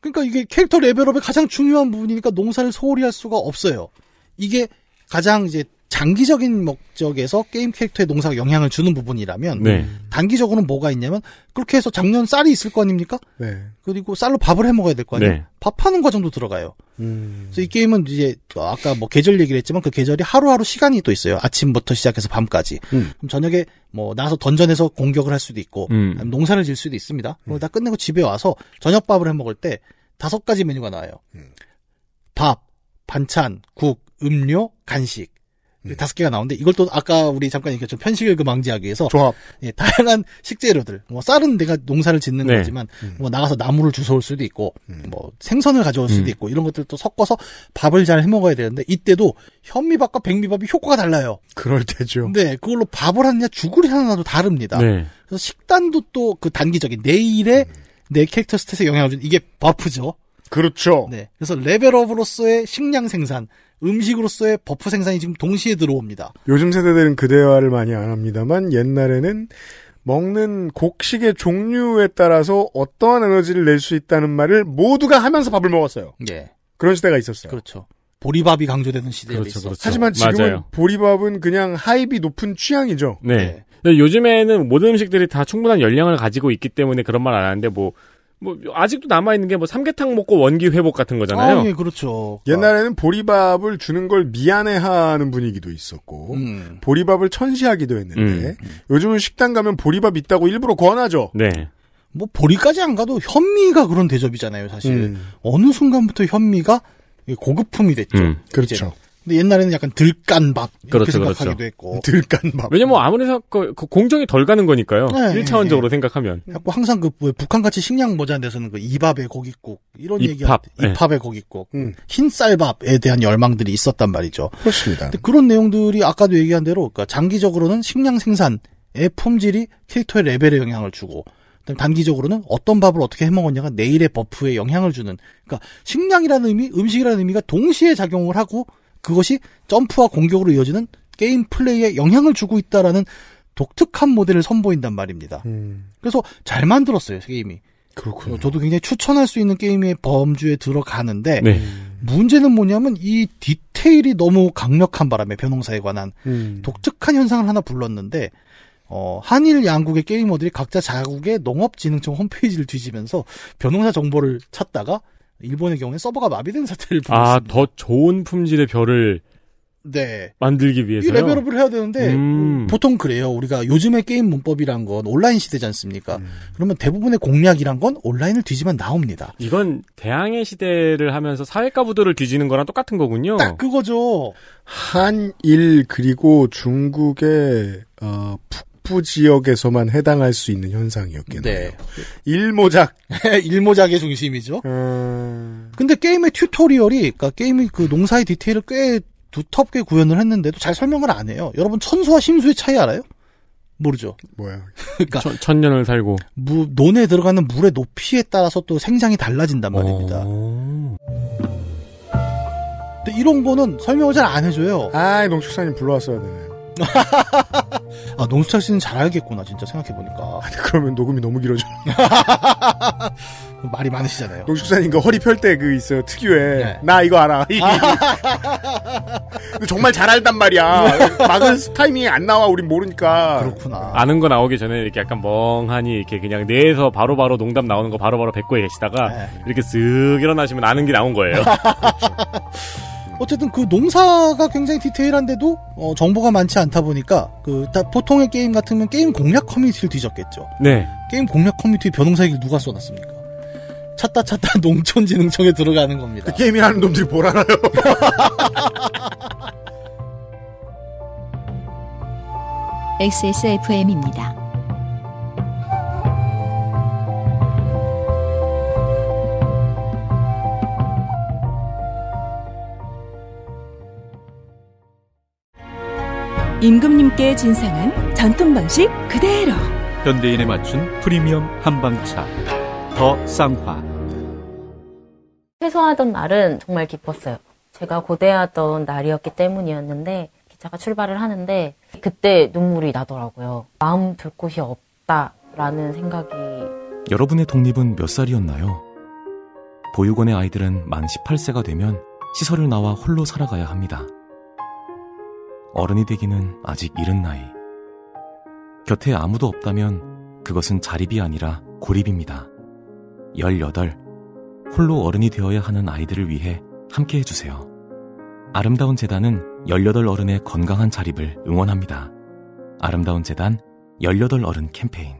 Speaker 4: 그러니까 이게 캐릭터 레벨업의 가장 중요한 부분이니까 농사를 소홀히 할 수가 없어요. 이게 가장 이제 장기적인 목적에서 게임 캐릭터의 농사가 영향을 주는 부분이라면 네. 단기적으로는 뭐가 있냐면 그렇게 해서 작년 쌀이 있을 거 아닙니까? 네. 그리고 쌀로 밥을 해 먹어야 될 거 아니에요. 네. 밥하는 과정도 들어가요. 음. 그래서 이 게임은 이제 아까 뭐 계절 얘기를 했지만 그 계절이 하루하루 시간이 또 있어요. 아침부터 시작해서 밤까지. 음. 그럼 저녁에 뭐 나서 던전에서 공격을 할 수도 있고 음. 농사를 질 수도 있습니다. 그걸 음. 다 끝내고 집에 와서 저녁밥을 해 먹을 때 다섯 가지 메뉴가 나와요. 음. 밥, 반찬, 국, 음료, 간식. 네. 다섯 개가 나오는데 이걸 또 아까 우리 잠깐 얘기했죠 편식을 그 방지하기 위해서 조합 예, 다양한 식재료들 뭐 쌀은 내가 농사를 짓는 네. 거지만 음. 뭐 나가서 나무를 주워올 수도 있고 음. 뭐 생선을 가져올 수도 음. 있고 이런 것들 또 섞어서 밥을 잘 해먹어야 되는데 이때도 현미밥과 백미밥이 효과가 달라요.
Speaker 2: 그럴 때죠.
Speaker 4: 네 그걸로 밥을 하느냐 죽을 하느냐도 다릅니다. 네. 그래서 식단도 또 그 단기적인 내일의 음. 내 캐릭터 스탯에 영향을 주는 이게 버프죠. 그렇죠. 네. 그래서 레벨업으로서의 식량 생산, 음식으로서의 버프 생산이 지금 동시에 들어옵니다.
Speaker 2: 요즘 세대들은 그 대화를 많이 안 합니다만 옛날에는 먹는 곡식의 종류에 따라서 어떠한 에너지를 낼 수 있다는 말을 모두가 하면서 밥을 먹었어요. 예. 그런 시대가 있었어요. 그렇죠. 보리밥이 강조되는 시대가 그렇죠, 그렇죠. 하지만 지금은 맞아요. 보리밥은 그냥 하입이 높은 취향이죠.
Speaker 3: 네. 네. 요즘에는 모든 음식들이 다 충분한 열량을 가지고 있기 때문에 그런 말 안 하는데 뭐뭐 아직도 남아 있는 게 뭐 삼계탕 먹고 원기 회복 같은
Speaker 2: 거잖아요. 아, 예, 그렇죠. 옛날에는 보리밥을 주는 걸 미안해하는 분위기도 있었고 음. 보리밥을 천시하기도 했는데 음. 요즘은 식당 가면 보리밥 있다고 일부러 권하죠. 네. 뭐 보리까지 안 가도 현미가 그런 대접이잖아요, 사실. 음. 어느 순간부터
Speaker 4: 현미가 고급품이 됐죠.
Speaker 3: 음. 그렇죠. 이제는.
Speaker 4: 근데 옛날에는 약간 들깐밥 이렇게 그렇죠, 그렇죠. 생각하기도 그렇죠. 했고
Speaker 3: 들깐밥. 왜냐면 아무리 생각 그, 그 공정이 덜 가는 거니까요. 네, 1차원적으로 네. 생각하면.
Speaker 4: 항상 그 북한 같이 식량 모자란 데서는 그 이밥에 고깃국 이런 얘기 입합 네. 이팝에 고깃국 음. 흰쌀밥에 대한 열망들이 있었단 말이죠. 그렇습니다. 그런 내용들이 아까도 얘기한 대로 그러니까 장기적으로는 식량 생산의 품질이 캐릭터의 레벨에 영향을 주고 단기적으로는 어떤 밥을 어떻게 해 먹었냐가 내일의 버프에 영향을 주는 그러니까 식량이라는 의미, 음식이라는 의미가 동시에 작용을 하고 그것이 점프와 공격으로 이어지는 게임 플레이에 영향을 주고 있다라는 독특한 모델을 선보인단 말입니다. 음. 그래서 잘 만들었어요, 게임이. 그렇군요. 저도 굉장히 추천할 수 있는 게임의 범주에 들어가는데 네. 문제는 뭐냐면 이 디테일이 너무 강력한 바람에 변홍사에 관한 음. 독특한 현상을 하나 불렀는데 어, 한일 양국의 게이머들이 각자 자국의 농업진흥청 홈페이지를 뒤지면서 변홍사 정보를 찾다가 일본의 경우에 서버가 마비된 사태를 아,
Speaker 3: 보였습니다. 아더 좋은 품질의 별을 네. 만들기 위해서요. 이 레벨업을 해야 되는데 음. 보통
Speaker 4: 그래요. 우리가 요즘의 게임 문법이란
Speaker 3: 건 온라인 시대지 않습니까?
Speaker 4: 음. 그러면 대부분의 공략이란 건 온라인을 뒤지면 나옵니다.
Speaker 3: 이건 대항해 시대를 하면서 사회가 부도를 뒤지는 거랑 똑같은 거군요. 딱
Speaker 2: 그거죠. 한일 그리고 중국의 어, 북 북부 지역에서만 해당할 수 있는 현상이었겠네요.
Speaker 4: 네. 일모작. 일모작의 중심이죠. 음... 근데 게임의 튜토리얼이, 그니까 게임이 그 농사의 디테일을 꽤 두텁게 구현을 했는데도 잘 설명을 안 해요. 여러분 천수와 심수의 차이 알아요? 모르죠.
Speaker 3: 뭐야? 그니까 천, 년을 살고
Speaker 4: 무, 논에 들어가는 물의 높이에 따라서 또 생장이 달라진단 말입니다. 오... 어. 근데 이런 거는 설명을 잘 안 해줘요. 아, 농축사님 불러왔어야 되네. 아, 농수철 씨는 잘 알겠구나, 진짜 생각해보니까. 아니, 그러면 녹음이
Speaker 2: 너무 길어져. 말이 많으시잖아요. 농축사님 그 허리 펼 때 그 있어요, 특유의. 네. 나 이거 알아. 정말 잘 알단 말이야. 막은 타이밍이 안 나와, 우린 모르니까. 그렇구나.
Speaker 3: 아는 거 나오기 전에 이렇게 약간 멍하니 이렇게 그냥 뇌에서 바로바로 바로 농담 나오는 거 바로바로 바로 뱉 계시다가 네. 이렇게 쓱 일어나시면 아는 게 나온 거예요.
Speaker 4: 어쨌든 그 농사가 굉장히 디테일한데도 어, 정보가 많지 않다 보니까 그 보통의 게임 같으면 게임 공략 커뮤니티를 뒤졌겠죠. 네. 게임 공략 커뮤니티 변홍사 얘기 누가 쏟았습니까? 찾다 찾다 농촌진흥청에 들어가는
Speaker 2: 겁니다. 그 게임이라는 놈들이 뭘 알아요? XSFM입니다. 임금님께 진상한 전통 방식 그대로
Speaker 3: 현대인에 맞춘 프리미엄 한방차 더 쌍화
Speaker 2: 회소하던
Speaker 1: 날은 정말 기뻤어요. 제가 고대하던 날이었기 때문이었는데 기차가 출발을
Speaker 2: 하는데 그때 눈물이 나더라고요. 마음 둘 곳이 없다라는 생각이
Speaker 3: 여러분의 독립은 몇 살이었나요? 보육원의 아이들은 만 18세가 되면 시설을 나와 홀로 살아가야 합니다. 어른이 되기는 아직 이른 나이. 곁에 아무도 없다면 그것은 자립이 아니라 고립입니다. 18. 홀로 어른이 되어야 하는 아이들을 위해 함께 해주세요. 아름다운 재단은 18 어른의 건강한 자립을 응원합니다. 아름다운 재단 18 어른 캠페인.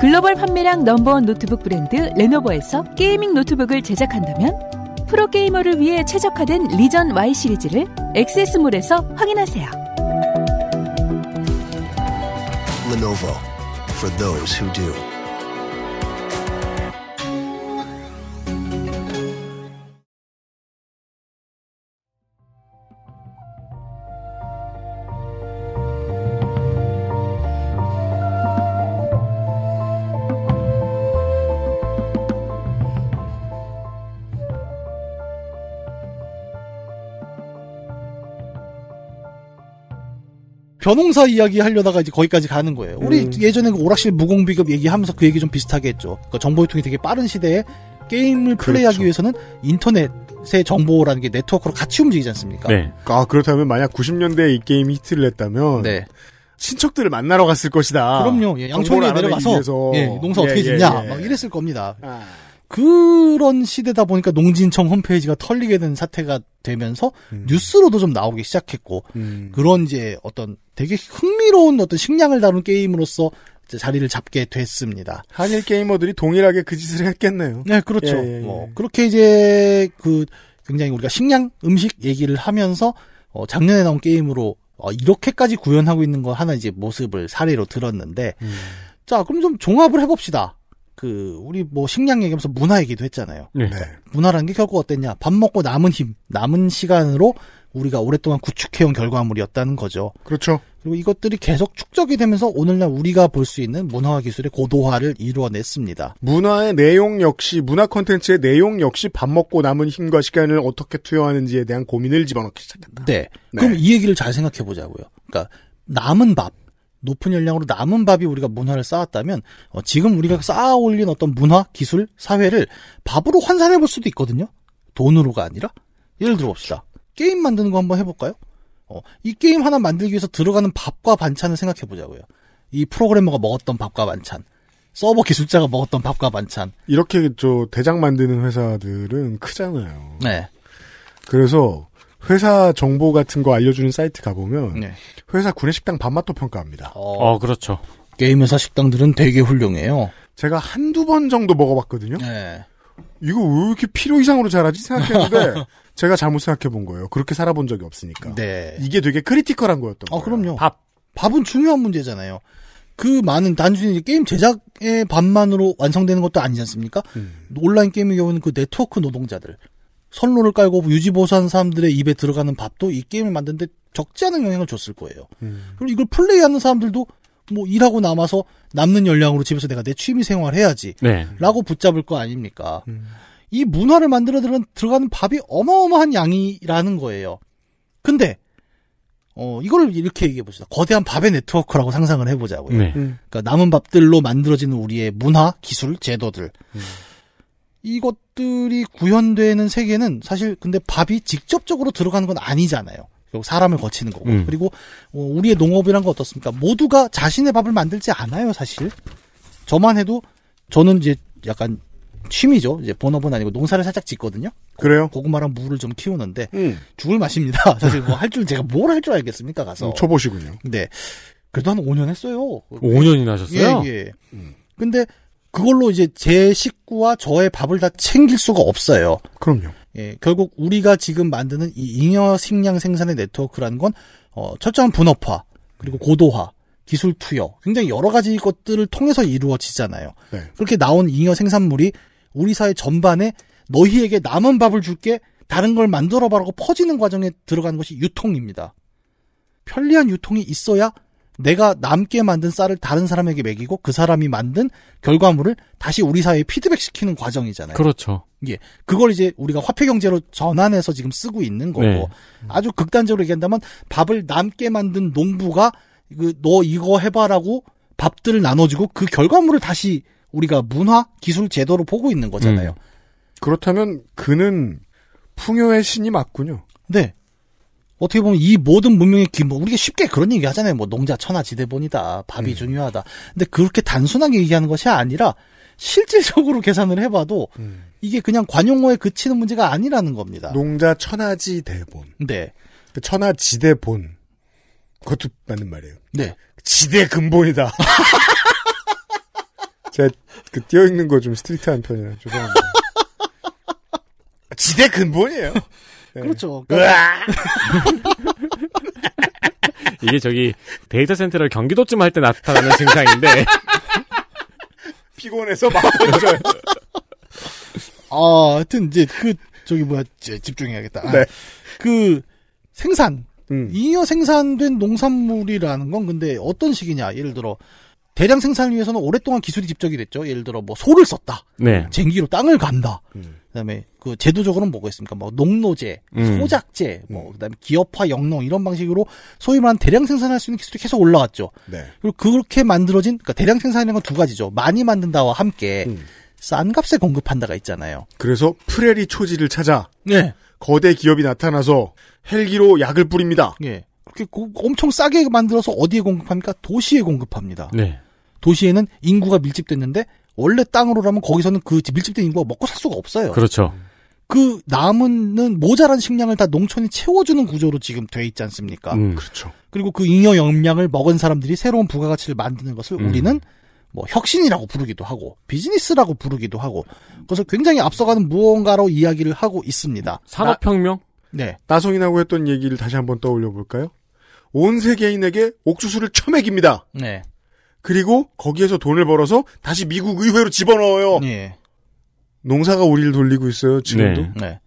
Speaker 2: 글로벌 판매량 넘버원 노트북 브랜드 레노버에서 게이밍 노트북을 제작한다면 프로게이머를 위해 최적화된 리전 Y 시리즈를 액세스몰에서 확인하세요.
Speaker 1: Lenovo for those who do.
Speaker 4: 변홍사 이야기 하려다가 이제 거기까지 가는 거예요. 우리 음. 예전에 그 오락실 무공비급 얘기하면서 그 얘기 좀 비슷하게 했죠. 그러니까 정보유통이 되게 빠른 시대에
Speaker 2: 게임을 그렇죠. 플레이하기
Speaker 4: 위해서는 인터넷의 정보라는 게 네트워크로 같이 움직이지 않습니까?
Speaker 2: 네. 아, 그렇다면 만약 90년대에 이 게임이 히트를 했다면 네. 친척들을 만나러 갔을 것이다. 그럼요. 예, 양촌에 내려가서 예, 농사 어떻게 예, 예 짓냐 예. 막
Speaker 4: 이랬을 겁니다. 아. 그런 시대다 보니까 농진청 홈페이지가 털리게 된 사태가 되면서 음. 뉴스로도 좀 나오기 시작했고 음. 그런 이제 어떤 되게 흥미로운 어떤 식량을 다룬 게임으로서 자리를 잡게 됐습니다. 한일 게이머들이 동일하게 그 짓을 했겠네요. 네, 그렇죠. 예, 예, 뭐 예. 뭐 그렇게 이제 그 굉장히 우리가 식량 음식 얘기를 하면서 어, 작년에 나온 게임으로 어, 이렇게까지 구현하고 있는 거 하나 이제 모습을 사례로 들었는데 음. 자 그럼 좀 종합을 해봅시다. 그 우리 뭐 식량 얘기하면서 문화 얘기도 했잖아요. 네. 네. 문화라는 게 결국 어땠냐? 밥 먹고 남은 힘, 남은 시간으로 우리가 오랫동안 구축해온 결과물이었다는 거죠. 그렇죠. 그리고 이것들이 계속 축적이 되면서 오늘날 우리가 볼 수 있는 문화와 기술의 고도화를 이루어냈습니다.
Speaker 2: 문화의 내용 역시 문화 콘텐츠의 내용 역시 밥 먹고 남은 힘과 시간을 어떻게 투여하는지에 대한 고민을 집어넣기 시작한다.
Speaker 4: 네. 네. 그럼 이 얘기를 잘 생각해 보자고요. 그러니까 남은 밥 높은 열량으로 남은 밥이 우리가 문화를 쌓았다면 어, 지금 우리가 쌓아올린 어떤 문화, 기술, 사회를 밥으로 환산해 볼 수도 있거든요. 돈으로가 아니라 예를 들어 봅시다. 게임 만드는 거 한번 해볼까요? 어, 이 게임 하나 만들기 위해서 들어가는 밥과 반찬을 생각해 보자고요. 이 프로그래머가 먹었던 밥과 반찬, 서버 기술자가 먹었던 밥과 반찬.
Speaker 2: 이렇게 저 대장 만드는 회사들은 크잖아요. 네. 그래서 회사 정보 같은 거 알려주는 사이트 가보면 네. 회사 구내식당 밥맛도 평가합니다.
Speaker 3: 어, 어, 그렇죠.
Speaker 2: 게임회사 식당들은 되게 훌륭해요. 제가 한두 번 정도 먹어봤거든요. 네. 이거 왜 이렇게 필요 이상으로 잘하지 생각했는데 제가 잘못 생각해 본 거예요. 그렇게 살아본 적이 없으니까. 네. 이게 되게 크리티컬한 거였던 아, 거예요. 그럼요. 밥 밥은 중요한 문제잖아요.
Speaker 4: 그 많은 단순히 게임 제작의 밥만으로 완성되는 것도 아니지 않습니까? 음. 온라인 게임의 경우는 그 네트워크 노동자들 선로를 깔고 유지보수한 사람들의 입에 들어가는 밥도 이 게임을 만드는데 적지 않은 영향을 줬을 거예요. 음. 그리고 이걸 플레이하는 사람들도 뭐 일하고 남아서 남는 연량으로 집에서 내가 내 취미 생활 해야지. 네. 라고 붙잡을 거 아닙니까? 음. 이 문화를 만들어 들어가는 은들 밥이 어마어마한 양이라는 거예요. 근데 어, 이걸 이렇게 얘기해 봅시다. 거대한 밥의 네트워크라고 상상을 해보자고요. 네. 음. 그러니까 남은 밥들로 만들어지는 우리의 문화, 기술, 제도들. 음. 이것들이 구현되는 세계는 사실 근데 밥이 직접적으로 들어가는 건 아니잖아요. 사람을 거치는 거고. 음. 그리고 어, 우리의 농업이란 건 어떻습니까? 모두가 자신의 밥을 만들지 않아요, 사실. 저만 해도 저는 이제 약간 취미죠. 이제 본업은 아니고 농사를 살짝 짓거든요. 그래요? 고, 구마랑 무를 좀 키우는데 음. 죽을 맛입니다. 사실 뭐 할 줄 제가 뭘 할 줄 알겠습니까? 가서. 음, 쳐보시군요. 네. 그래도 한 5년 했어요. 5년이나 하셨어요? 예, 예. 음. 근데 그걸로 이제 제 식구와 저의 밥을 다 챙길 수가 없어요. 그럼요. 예, 결국 우리가 지금 만드는 이 잉여 식량 생산의 네트워크라는 건 어, 철저한 분업화 그리고 고도화 기술 투여 굉장히 여러 가지 것들을 통해서 이루어지잖아요. 네. 그렇게 나온 잉여 생산물이 우리 사회 전반에 너희에게 남은 밥을 줄게 다른 걸 만들어봐라고 퍼지는 과정에 들어가는 것이 유통입니다. 편리한 유통이 있어야 내가 남게 만든 쌀을 다른 사람에게 먹이고 그 사람이 만든 결과물을 다시 우리 사회에 피드백시키는 과정이잖아요. 그렇죠. 예. 그걸 이제 우리가 화폐 경제로 전환해서 지금 쓰고 있는 거고 네. 아주 극단적으로 얘기한다면 밥을 남게 만든 농부가 그 너 이거 해봐라고 밥들을 나눠주고 그 결과물을 다시 우리가 문화 기술 제도로 보고 있는 거잖아요. 음. 그렇다면 그는 풍요의 신이 맞군요. 네. 어떻게 보면 이 모든 문명의 기본, 뭐 우리가 쉽게 그런 얘기 하잖아요. 뭐 농자 천하 지대본이다. 밥이 음. 중요하다. 근데 그렇게 단순하게 얘기하는 것이 아니라 실질적으로 계산을 해봐도 음.
Speaker 2: 이게 그냥 관용어에 그치는 문제가 아니라는 겁니다. 농자 천하지 대본. 네. 그 천하지 대본. 그것도 맞는 말이에요. 네. 지대 근본이다. 제가 그 띄어있는 거 좀 스트리트한 편이라 죄송합니다. 지대 근본이에요. 네. 그렇죠. 그러니까.
Speaker 3: 이게 저기 데이터 센터를 경기도쯤 할 때 나타나는 증상인데
Speaker 2: 피곤해서 막 던져요.
Speaker 4: 아, 하여튼 이제 그 저기 뭐야 집중해야겠다. 아, 네. 그 생산 음. 이어 여 생산된 농산물이라는 건 근데 어떤 식이냐 예를 들어 대량 생산을 위해서는 오랫동안 기술이 집적이 됐죠. 예를 들어 뭐 소를 썼다. 네. 쟁기로 땅을 간다. 음. 그다음에 그 제도적으로는 뭐가 있습니까? 뭐 농노제, 음. 소작제, 뭐 음. 그다음에 기업화 영농 이런 방식으로 소위 말한 대량 생산할 수 있는 기술이 계속 올라왔죠. 네. 그리고 그렇게 만들어진 그러니까 대량 생산이라는 건 두 가지죠. 많이 만든다와 함께 음. 싼 값에 공급한다가
Speaker 2: 있잖아요. 그래서 프레리 초지를 찾아 네. 거대 기업이 나타나서 헬기로 약을 뿌립니다. 네. 그렇게 엄청 싸게 만들어서 어디에 공급합니까? 도시에 공급합니다. 네.
Speaker 4: 도시에는 인구가 밀집됐는데 원래 땅으로라면 거기서는 그 밀집된 인구가 먹고 살 수가 없어요. 그렇죠. 그 남은 모자란 식량을 다 농촌이 채워주는 구조로 지금 돼 있지 않습니까? 음, 그렇죠. 그리고 그 잉여 영양을 먹은 사람들이 새로운 부가가치를 만드는 것을 음. 우리는 뭐 혁신이라고 부르기도 하고 비즈니스라고 부르기도 하고 그래서 굉장히
Speaker 2: 앞서가는 무언가로 이야기를 하고 있습니다. 산업혁명? 나, 네. 나성인하고 했던 얘기를 다시 한번 떠올려 볼까요? 온 세계인에게 옥수수를 처맥입니다. 네. 그리고 거기에서 돈을 벌어서 다시 미국 의회로 집어넣어요. 네. 농사가
Speaker 4: 우리를 돌리고 있어요, 지금도. 네. 네.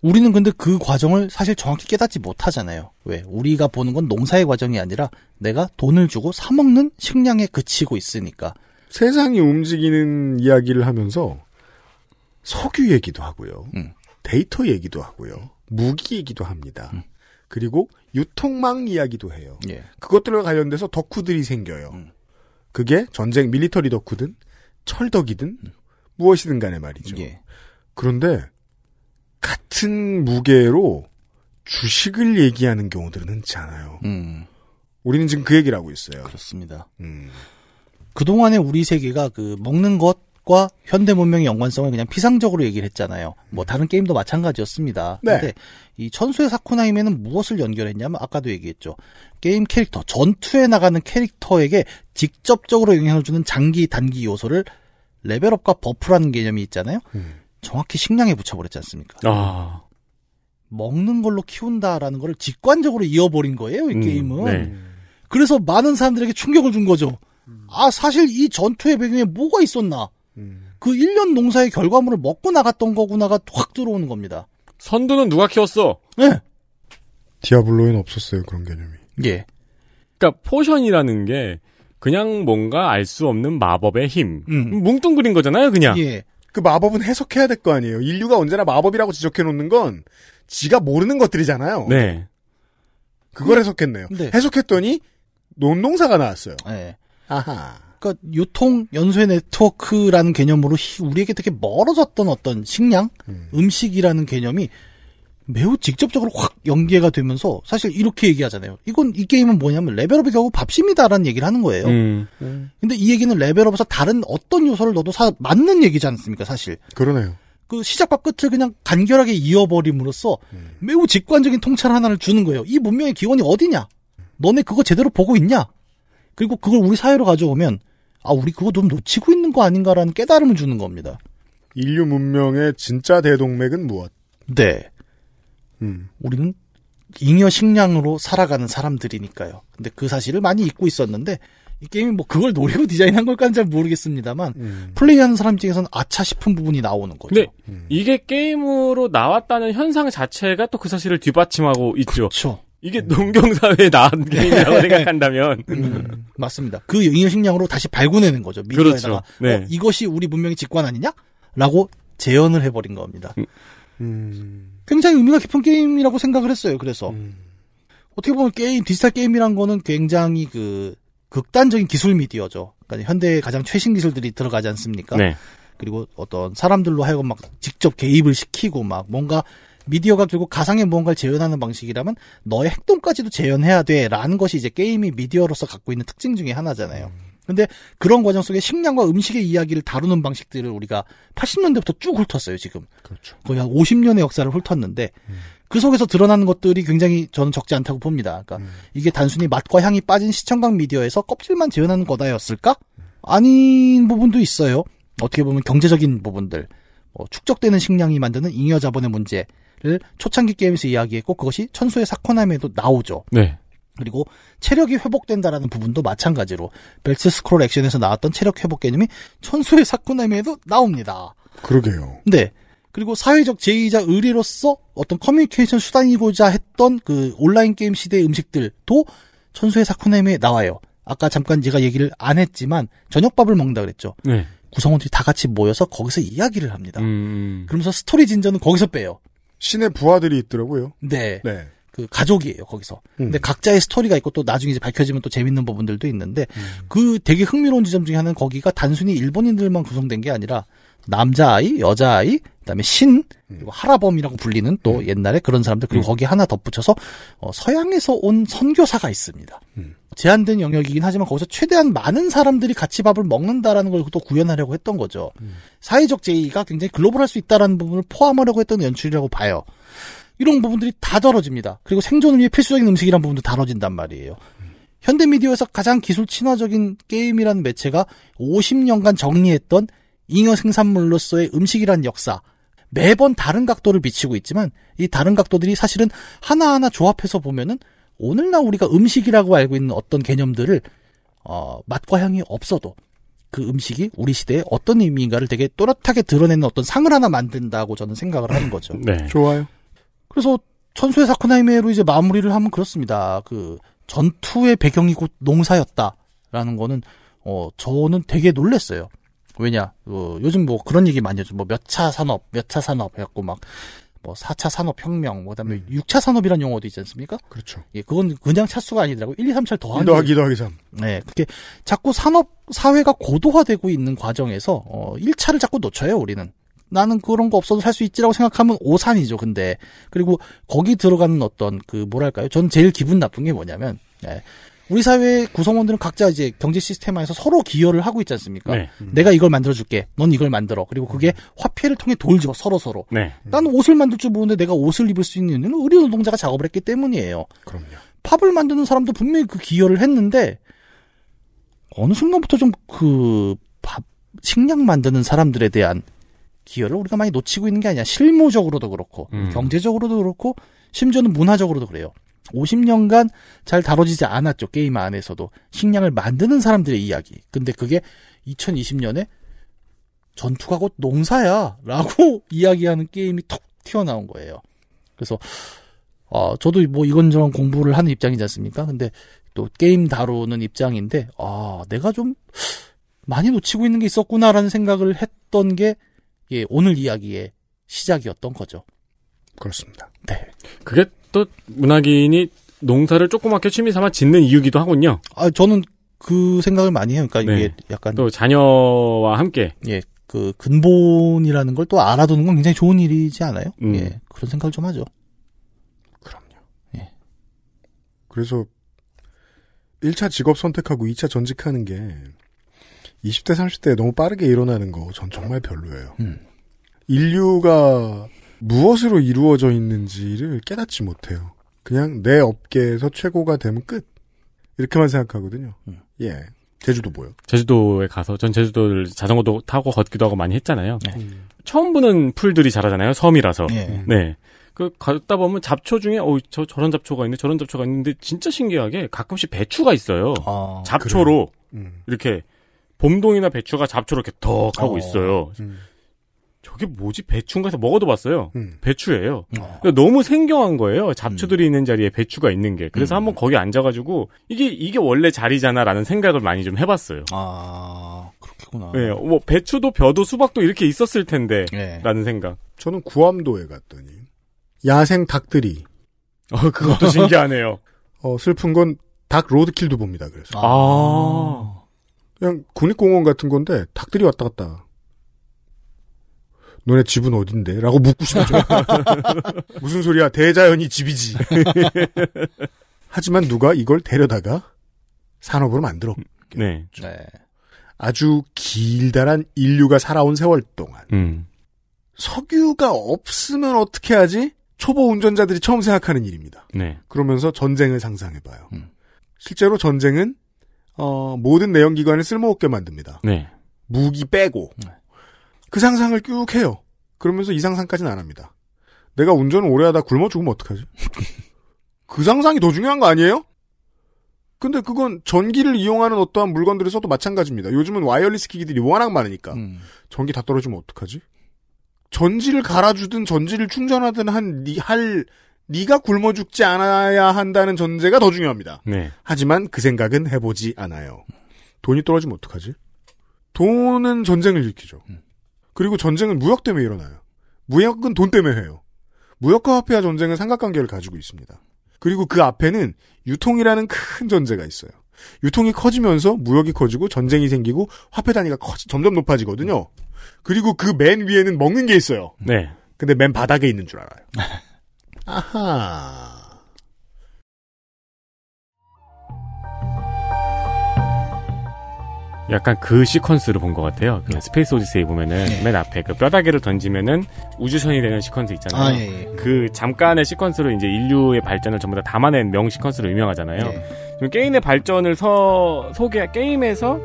Speaker 4: 우리는 근데 그 과정을 사실 정확히 깨닫지 못하잖아요. 왜? 우리가 보는 건 농사의 과정이 아니라 내가 돈을 주고 사먹는 식량에
Speaker 2: 그치고 있으니까. 세상이 움직이는 이야기를 하면서 석유 얘기도 하고요. 음. 데이터 얘기도 하고요. 무기 얘기도 합니다. 음. 그리고 유통망 이야기도 해요. 예. 그것들과 관련돼서 덕후들이 생겨요. 음. 그게 전쟁 밀리터리 덕후든 철덕이든 음. 무엇이든 간에 말이죠. 예. 그런데 같은 무게로 주식을 얘기하는 경우들은 흔치 않아요. 음. 우리는 지금 그 얘기를 하고 있어요. 그렇습니다. 음.
Speaker 4: 그동안에 우리 세계가 그 먹는 것과 현대 문명의 연관성을 그냥 피상적으로 얘기를 했잖아요. 뭐 음. 다른 게임도 마찬가지였습니다. 그런데이 네. 천수의 사쿠나임에는 무엇을 연결했냐면 아까도 얘기했죠. 게임 캐릭터, 전투에 나가는 캐릭터에게 직접적으로 영향을 주는 장기 단기 요소를 레벨업과 버프라는 개념이 있잖아요. 음. 정확히 식량에 붙여버렸지 않습니까? 아. 먹는 걸로 키운다라는 걸 직관적으로 이어버린 거예요, 이 음, 게임은. 네. 그래서 많은 사람들에게 충격을 준 거죠. 음. 아, 사실 이 전투의 배경에 뭐가 있었나. 음. 그 1년 농사의 결과물을 먹고 나갔던 거구나가 확 들어오는 겁니다.
Speaker 3: 선두는 누가 키웠어? 네. 예.
Speaker 2: 디아블로엔 없었어요, 그런 개념이.
Speaker 3: 예. 그러니까 포션이라는 게 그냥 뭔가 알 수 없는 마법의 힘. 음. 뭉뚱그린 거잖아요, 그냥.
Speaker 2: 예. 그 마법은 해석해야 될 거 아니에요. 인류가 언제나 마법이라고 지적해 놓는 건 지가 모르는 것들이잖아요. 네. 그걸 해석했네요. 네. 해석했더니 논농사가 나왔어요. 네. 아하.
Speaker 4: 그러니까 유통 연쇄 네트워크라는 개념으로 우리에게 되게 멀어졌던 어떤 식량, 음. 식이라는 개념이 매우 직접적으로 확 연계가 되면서 사실 이렇게 얘기하잖아요. 이건 이 게임은 뭐냐면 레벨업이 결국 밥심이다라는 얘기를 하는 거예요.
Speaker 1: 음.
Speaker 2: 음.
Speaker 4: 근데 이 얘기는 레벨업에서 다른 어떤 요소를 넣어도 사, 맞는 얘기지 않습니까, 사실. 그러네요. 그 시작과 끝을 그냥 간결하게 이어버림으로써 음. 매우 직관적인 통찰 하나를 주는 거예요. 이 문명의 기원이 어디냐? 너네 그거 제대로 보고 있냐? 그리고 그걸 우리 사회로 가져오면 아, 우리 그거 좀 놓치고 있는 거 아닌가라는 깨달음을 주는 겁니다. 인류 문명의 진짜 대동맥은 무엇? 네. 음. 우리는 잉여 식량으로 살아가는 사람들이니까요. 근데 그 사실을 많이 잊고 있었는데 이 게임이 뭐 그걸 노리고 디자인한 걸까는 잘 모르겠습니다만 음. 플레이하는 사람 중에서는 아차 싶은 부분이 나오는 거죠.
Speaker 3: 근데 네. 음. 이게 게임으로 나왔다는 현상 자체가 또 그 사실을 뒷받침하고 있죠. 그렇죠. 이게 음. 농경사회에 나온 게임이라고 네. 생각한다면.
Speaker 4: 음, 맞습니다. 그 잉여 식량으로 다시 발굴내는 거죠. 미디어에다가. 그렇죠. 네. 어, 이것이 우리 문명의 직관 아니냐? 라고 재현을 해버린 겁니다. 음. 음. 굉장히 의미가 깊은 게임이라고 생각을 했어요. 그래서 음. 어떻게 보면 게임 디지털 게임이란 거는 굉장히 그 극단적인 기술 미디어죠. 그러니까 현대의 가장 최신 기술들이 들어가지 않습니까? 네. 그리고 어떤 사람들로 하여금 막 직접 개입을 시키고 막 뭔가 미디어가 결국 가상의 무언가를 재현하는 방식이라면 너의 행동까지도 재현해야 돼라는 것이 이제 게임이 미디어로서 갖고 있는 특징 중의 하나잖아요. 음. 근데 그런 과정 속에 식량과 음식의 이야기를 다루는 방식들을 우리가 80년대부터 쭉 훑었어요, 지금. 그렇죠. 거의 한 50년의 역사를 훑었는데, 음. 그 속에서 드러나는 것들이 굉장히 저는 적지 않다고 봅니다. 그러니까 음. 이게 단순히 맛과 향이 빠진 시청각 미디어에서 껍질만 재현하는 거다였을까? 아닌 부분도 있어요. 어떻게 보면 경제적인 부분들, 뭐 축적되는 식량이 만드는 잉여 자본의 문제를 초창기 게임에서 이야기했고, 그것이 천수의 사건함에도 나오죠. 네. 그리고 체력이 회복된다라는 부분도 마찬가지로 벨트 스크롤 액션에서 나왔던 체력 회복 개념이 천수의 사쿠나미에도 나옵니다. 그러게요. 네. 그리고 사회적 제의자 의리로서 어떤 커뮤니케이션 수단이고자 했던 그 온라인 게임 시대의 음식들도 천수의 사쿠나미에 나와요. 아까 잠깐 제가 얘기를 안 했지만 저녁밥을 먹는다 그랬죠. 네. 구성원들이 다 같이 모여서 거기서 이야기를 합니다. 음... 음. 그러면서 스토리 진전은 거기서 빼요. 신의 부하들이 있더라고요. 네. 네. 그 가족이에요 거기서. 음. 근데 각자의 스토리가 있고 또 나중에 이제 밝혀지면 또 재밌는 부분들도 있는데 음. 그 되게 흥미로운 지점 중에 하나는 거기가 단순히 일본인들만 구성된 게 아니라 남자아이, 여자아이, 그다음에 신 그리고 하라범이라고 음. 불리는 또 음. 옛날에 그런 사람들 그리고 음. 거기 하나 덧붙여서 어, 서양에서 온 선교사가 있습니다. 음. 제한된 영역이긴 하지만 거기서 최대한 많은 사람들이 같이 밥을 먹는다라는 걸 또 구현하려고 했던 거죠. 사회적 제의가 굉장히 글로벌할 수 있다라는 부분을 포함하려고 했던 연출이라고 봐요. 이런 부분들이 다떨어집니다 그리고 생존을 위해 필수적인 음식이란 부분도 다뤄진단 말이에요. 현대미디어에서 가장 기술 친화적인 게임이라는 매체가 50년간 정리했던 잉여 생산물로서의 음식이란 역사. 매번 다른 각도를 비치고 있지만 이 다른 각도들이 사실은 하나하나 조합해서 보면은 오늘날 우리가 음식이라고 알고 있는 어떤 개념들을 어, 맛과 향이 없어도 그 음식이 우리 시대에 어떤 의미인가를 되게 또렷하게 드러내는 어떤 상을 하나 만든다고 저는 생각을 하는 거죠. 네. 좋아요. 그래서 천수의 사쿠나이메로 이제 마무리를 하면 그렇습니다. 그 전투의 배경이 곧 농사였다라는 거는 어 저는 되게 놀랬어요. 왜냐 어, 요즘 뭐 그런 얘기 많이 하죠. 뭐 몇 차 산업, 몇 차 산업 해갖고 막뭐 4차 산업혁명, 뭐 그다음에 음. 6차 산업이란 용어도 있지 않습니까? 그렇죠. 예, 그건 그냥 차수가 아니더라고. 1, 2, 3차를 더하기. 더하기, 더하기 3. 네, 그게 자꾸 산업, 사회가 고도화되고 있는 과정에서, 어, 1차를 자꾸 놓쳐요, 우리는. 나는 그런 거 없어도 살 수 있지라고 생각하면 오산이죠. 근데 그리고 거기 들어가는 어떤 그 뭐랄까요? 전 제일 기분 나쁜 게 뭐냐면 예. 우리 사회 의 구성원들은 각자 이제 경제 시스템 안에서 서로 기여를 하고 있지 않습니까? 네. 음. 내가 이걸 만들어 줄게. 넌 이걸 만들어. 그리고 그게 음. 화폐를 통해 돌죠. 서로 서로. 네. 나는 옷을 만들 줄 모르는데 내가 옷을 입을 수 있는 이유는 의료 노동자가 작업을 했기 때문이에요. 그럼요. 팝을 만드는 사람도 분명히 그 기여를 했는데 어느 순간부터 좀 그 밥 식량 만드는 사람들에 대한 기여를 우리가 많이 놓치고 있는 게 아니냐. 실무적으로도 그렇고, 음. 경제적으로도 그렇고, 심지어는 문화적으로도 그래요. 50년간 잘 다뤄지지 않았죠. 게임 안에서도. 식량을 만드는 사람들의 이야기. 근데 그게 2020년에 전투가 곧 농사야. 라고 이야기하는 게임이 톡 튀어나온 거예요. 그래서, 어, 저도 뭐 이건저건 공부를 하는 입장이지 않습니까? 근데 또 게임 다루는 입장인데, 아, 내가 좀 많이 놓치고 있는 게 있었구나라는 생각을 했던 게 예, 오늘 이야기의 시작이었던 거죠.
Speaker 3: 그렇습니다. 네. 그게 또 문학인이 농사를 조그맣게 취미 삼아 짓는 이유기도 하군요. 아, 저는 그 생각을 많이 해요. 그러니까 네. 이게 약간 또 자녀와 함께 예, 그
Speaker 4: 근본이라는 걸 또 알아두는 건 굉장히 좋은 일이지 않아요? 음. 예, 그런 생각을 좀 하죠. 그럼요.
Speaker 2: 예. 그래서 1차 직업 선택하고 2차 전직하는 게 20대, 30대에 너무 빠르게 일어나는 거 전 정말 별로예요. 음. 인류가 무엇으로 이루어져 있는지를 깨닫지 못해요. 그냥 내 업계에서 최고가 되면 끝. 이렇게만 생각하거든요. 음. 예. 제주도 뭐요?
Speaker 3: 제주도에 가서 전 제주도를 자전거도 타고 걷기도 하고 많이 했잖아요. 네. 음.
Speaker 2: 처음 보는
Speaker 3: 풀들이 자라잖아요. 섬이라서. 네. 네. 그 가다 보면 잡초 중에 어저 저런 잡초가 있네 저런 잡초가 있는데 진짜 신기하게 가끔씩 배추가 있어요. 아, 잡초로 음. 이렇게 봄동이나 배추가 잡초로 이렇게 덕 하고 어. 있어요. 음. 저게 뭐지? 배추가서 먹어도 봤어요. 음. 배추예요. 어. 너무 생경한 거예요. 잡초들이 음. 있는 자리에 배추가 있는 게. 그래서 음. 한번 거기 앉아가지고 이게 이게 원래 자리잖아라는 생각을 많이 좀 해봤어요.
Speaker 2: 아 그렇겠구나.
Speaker 3: 네, 뭐 배추도 벼도 수박도 이렇게 있었을 텐데라는 예. 네.
Speaker 2: 생각. 저는 구암도에 갔더니 야생 닭들이. 어 그것도 신기하네요. 어 슬픈 건 닭 로드킬도 봅니다. 그래서. 아. 그냥 국립공원 같은 건데 닭들이 왔다 갔다. 너네 집은 어딘데? 라고 묻고 싶어죠. 무슨 소리야? 대자연이 집이지. 하지만 누가 이걸 데려다가 산업으로 만들어 음, 네. 네. 아주 길다란 인류가 살아온 세월 동안 음. 석유가 없으면 어떻게 하지? 초보 운전자들이 처음 생각하는 일입니다. 네. 그러면서 전쟁을 상상해봐요. 음. 실제로 전쟁은 어, 모든 내연 기관을 쓸모없게 만듭니다. 네. 무기 빼고 네. 그 상상을 쭉 해요. 그러면서 이 상상까지는 안 합니다. 내가 운전을 오래 하다 굶어 죽으면 어떡하지? 그 상상이 더 중요한 거 아니에요? 근데 그건 전기를 이용하는 어떠한 물건들에서도 마찬가지입니다. 요즘은 와이어리스 기기들이 워낙 많으니까 음. 전기 다 떨어지면 어떡하지? 전지를 갈아주든 전지를 충전하든 한할 네가 굶어 죽지 않아야 한다는 전제가 더 중요합니다. 네. 하지만 그 생각은 해보지 않아요. 돈이 떨어지면 어떡하지? 돈은 전쟁을 일으키죠. 음. 그리고 전쟁은 무역 때문에 일어나요. 무역은 돈 때문에 해요. 무역과 화폐와 전쟁은 삼각관계를 가지고 있습니다. 그리고 그 앞에는 유통이라는 큰 전제가 있어요. 유통이 커지면서 무역이 커지고 전쟁이 생기고 화폐 단위가 커지, 점점 높아지거든요. 그리고 그 맨 위에는 먹는 게 있어요. 네. 근데 맨 바닥에 있는 줄 알아요. 아하.
Speaker 3: 약간 그 시퀀스를 본 것 같아요. 그 네. 스페이스 오디세이 보면은 네. 맨 앞에 그 뼈다귀를 던지면은 우주선이 되는 시퀀스 있잖아요. 아, 예, 예. 그 잠깐의 시퀀스로 이제 인류의 발전을 전부 다 담아낸 명 시퀀스로 유명하잖아요. 네. 게임의 발전을 서, 소개 게임에서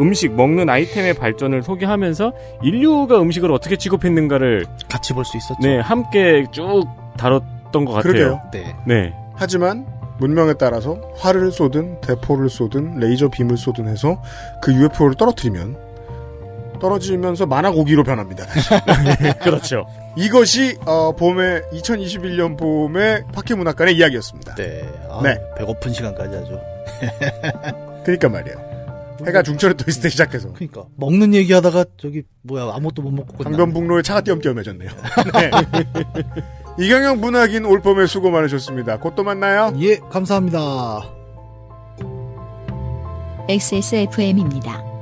Speaker 3: 음식 먹는 아이템의 발전을 소개하면서 인류가 음식을 어떻게 취급했는가를 같이 볼 수 있었죠. 네, 함께 쭉 다뤘. 나던것 같아요. 그러게요. 네. 네. 하지만
Speaker 2: 문명에 따라서 활을 쏘든 대포를 쏘든 레이저 빔을 쏘든 해서 그 UFO를 떨어뜨리면 떨어지면서 만화 고기로 변합니다. 네, 그렇죠. 이것이 어, 봄에 2021년 봄의 파케문학관의 이야기였습니다.
Speaker 4: 네. 아, 네. 배고픈 시간까지 하죠.
Speaker 2: 그러니까 말이에요. 해가 그러니까 중천에 또 있을 때 시작해서. 그니까
Speaker 4: 먹는 얘기하다가 저기 뭐야 아무것도 못
Speaker 2: 먹고 강변북로에 차가 띄엄띄엄해졌네요. 네. 이경영 문학인 올봄에 수고 많으셨습니다. 곧 또 만나요. 예, 감사합니다. XSFM입니다.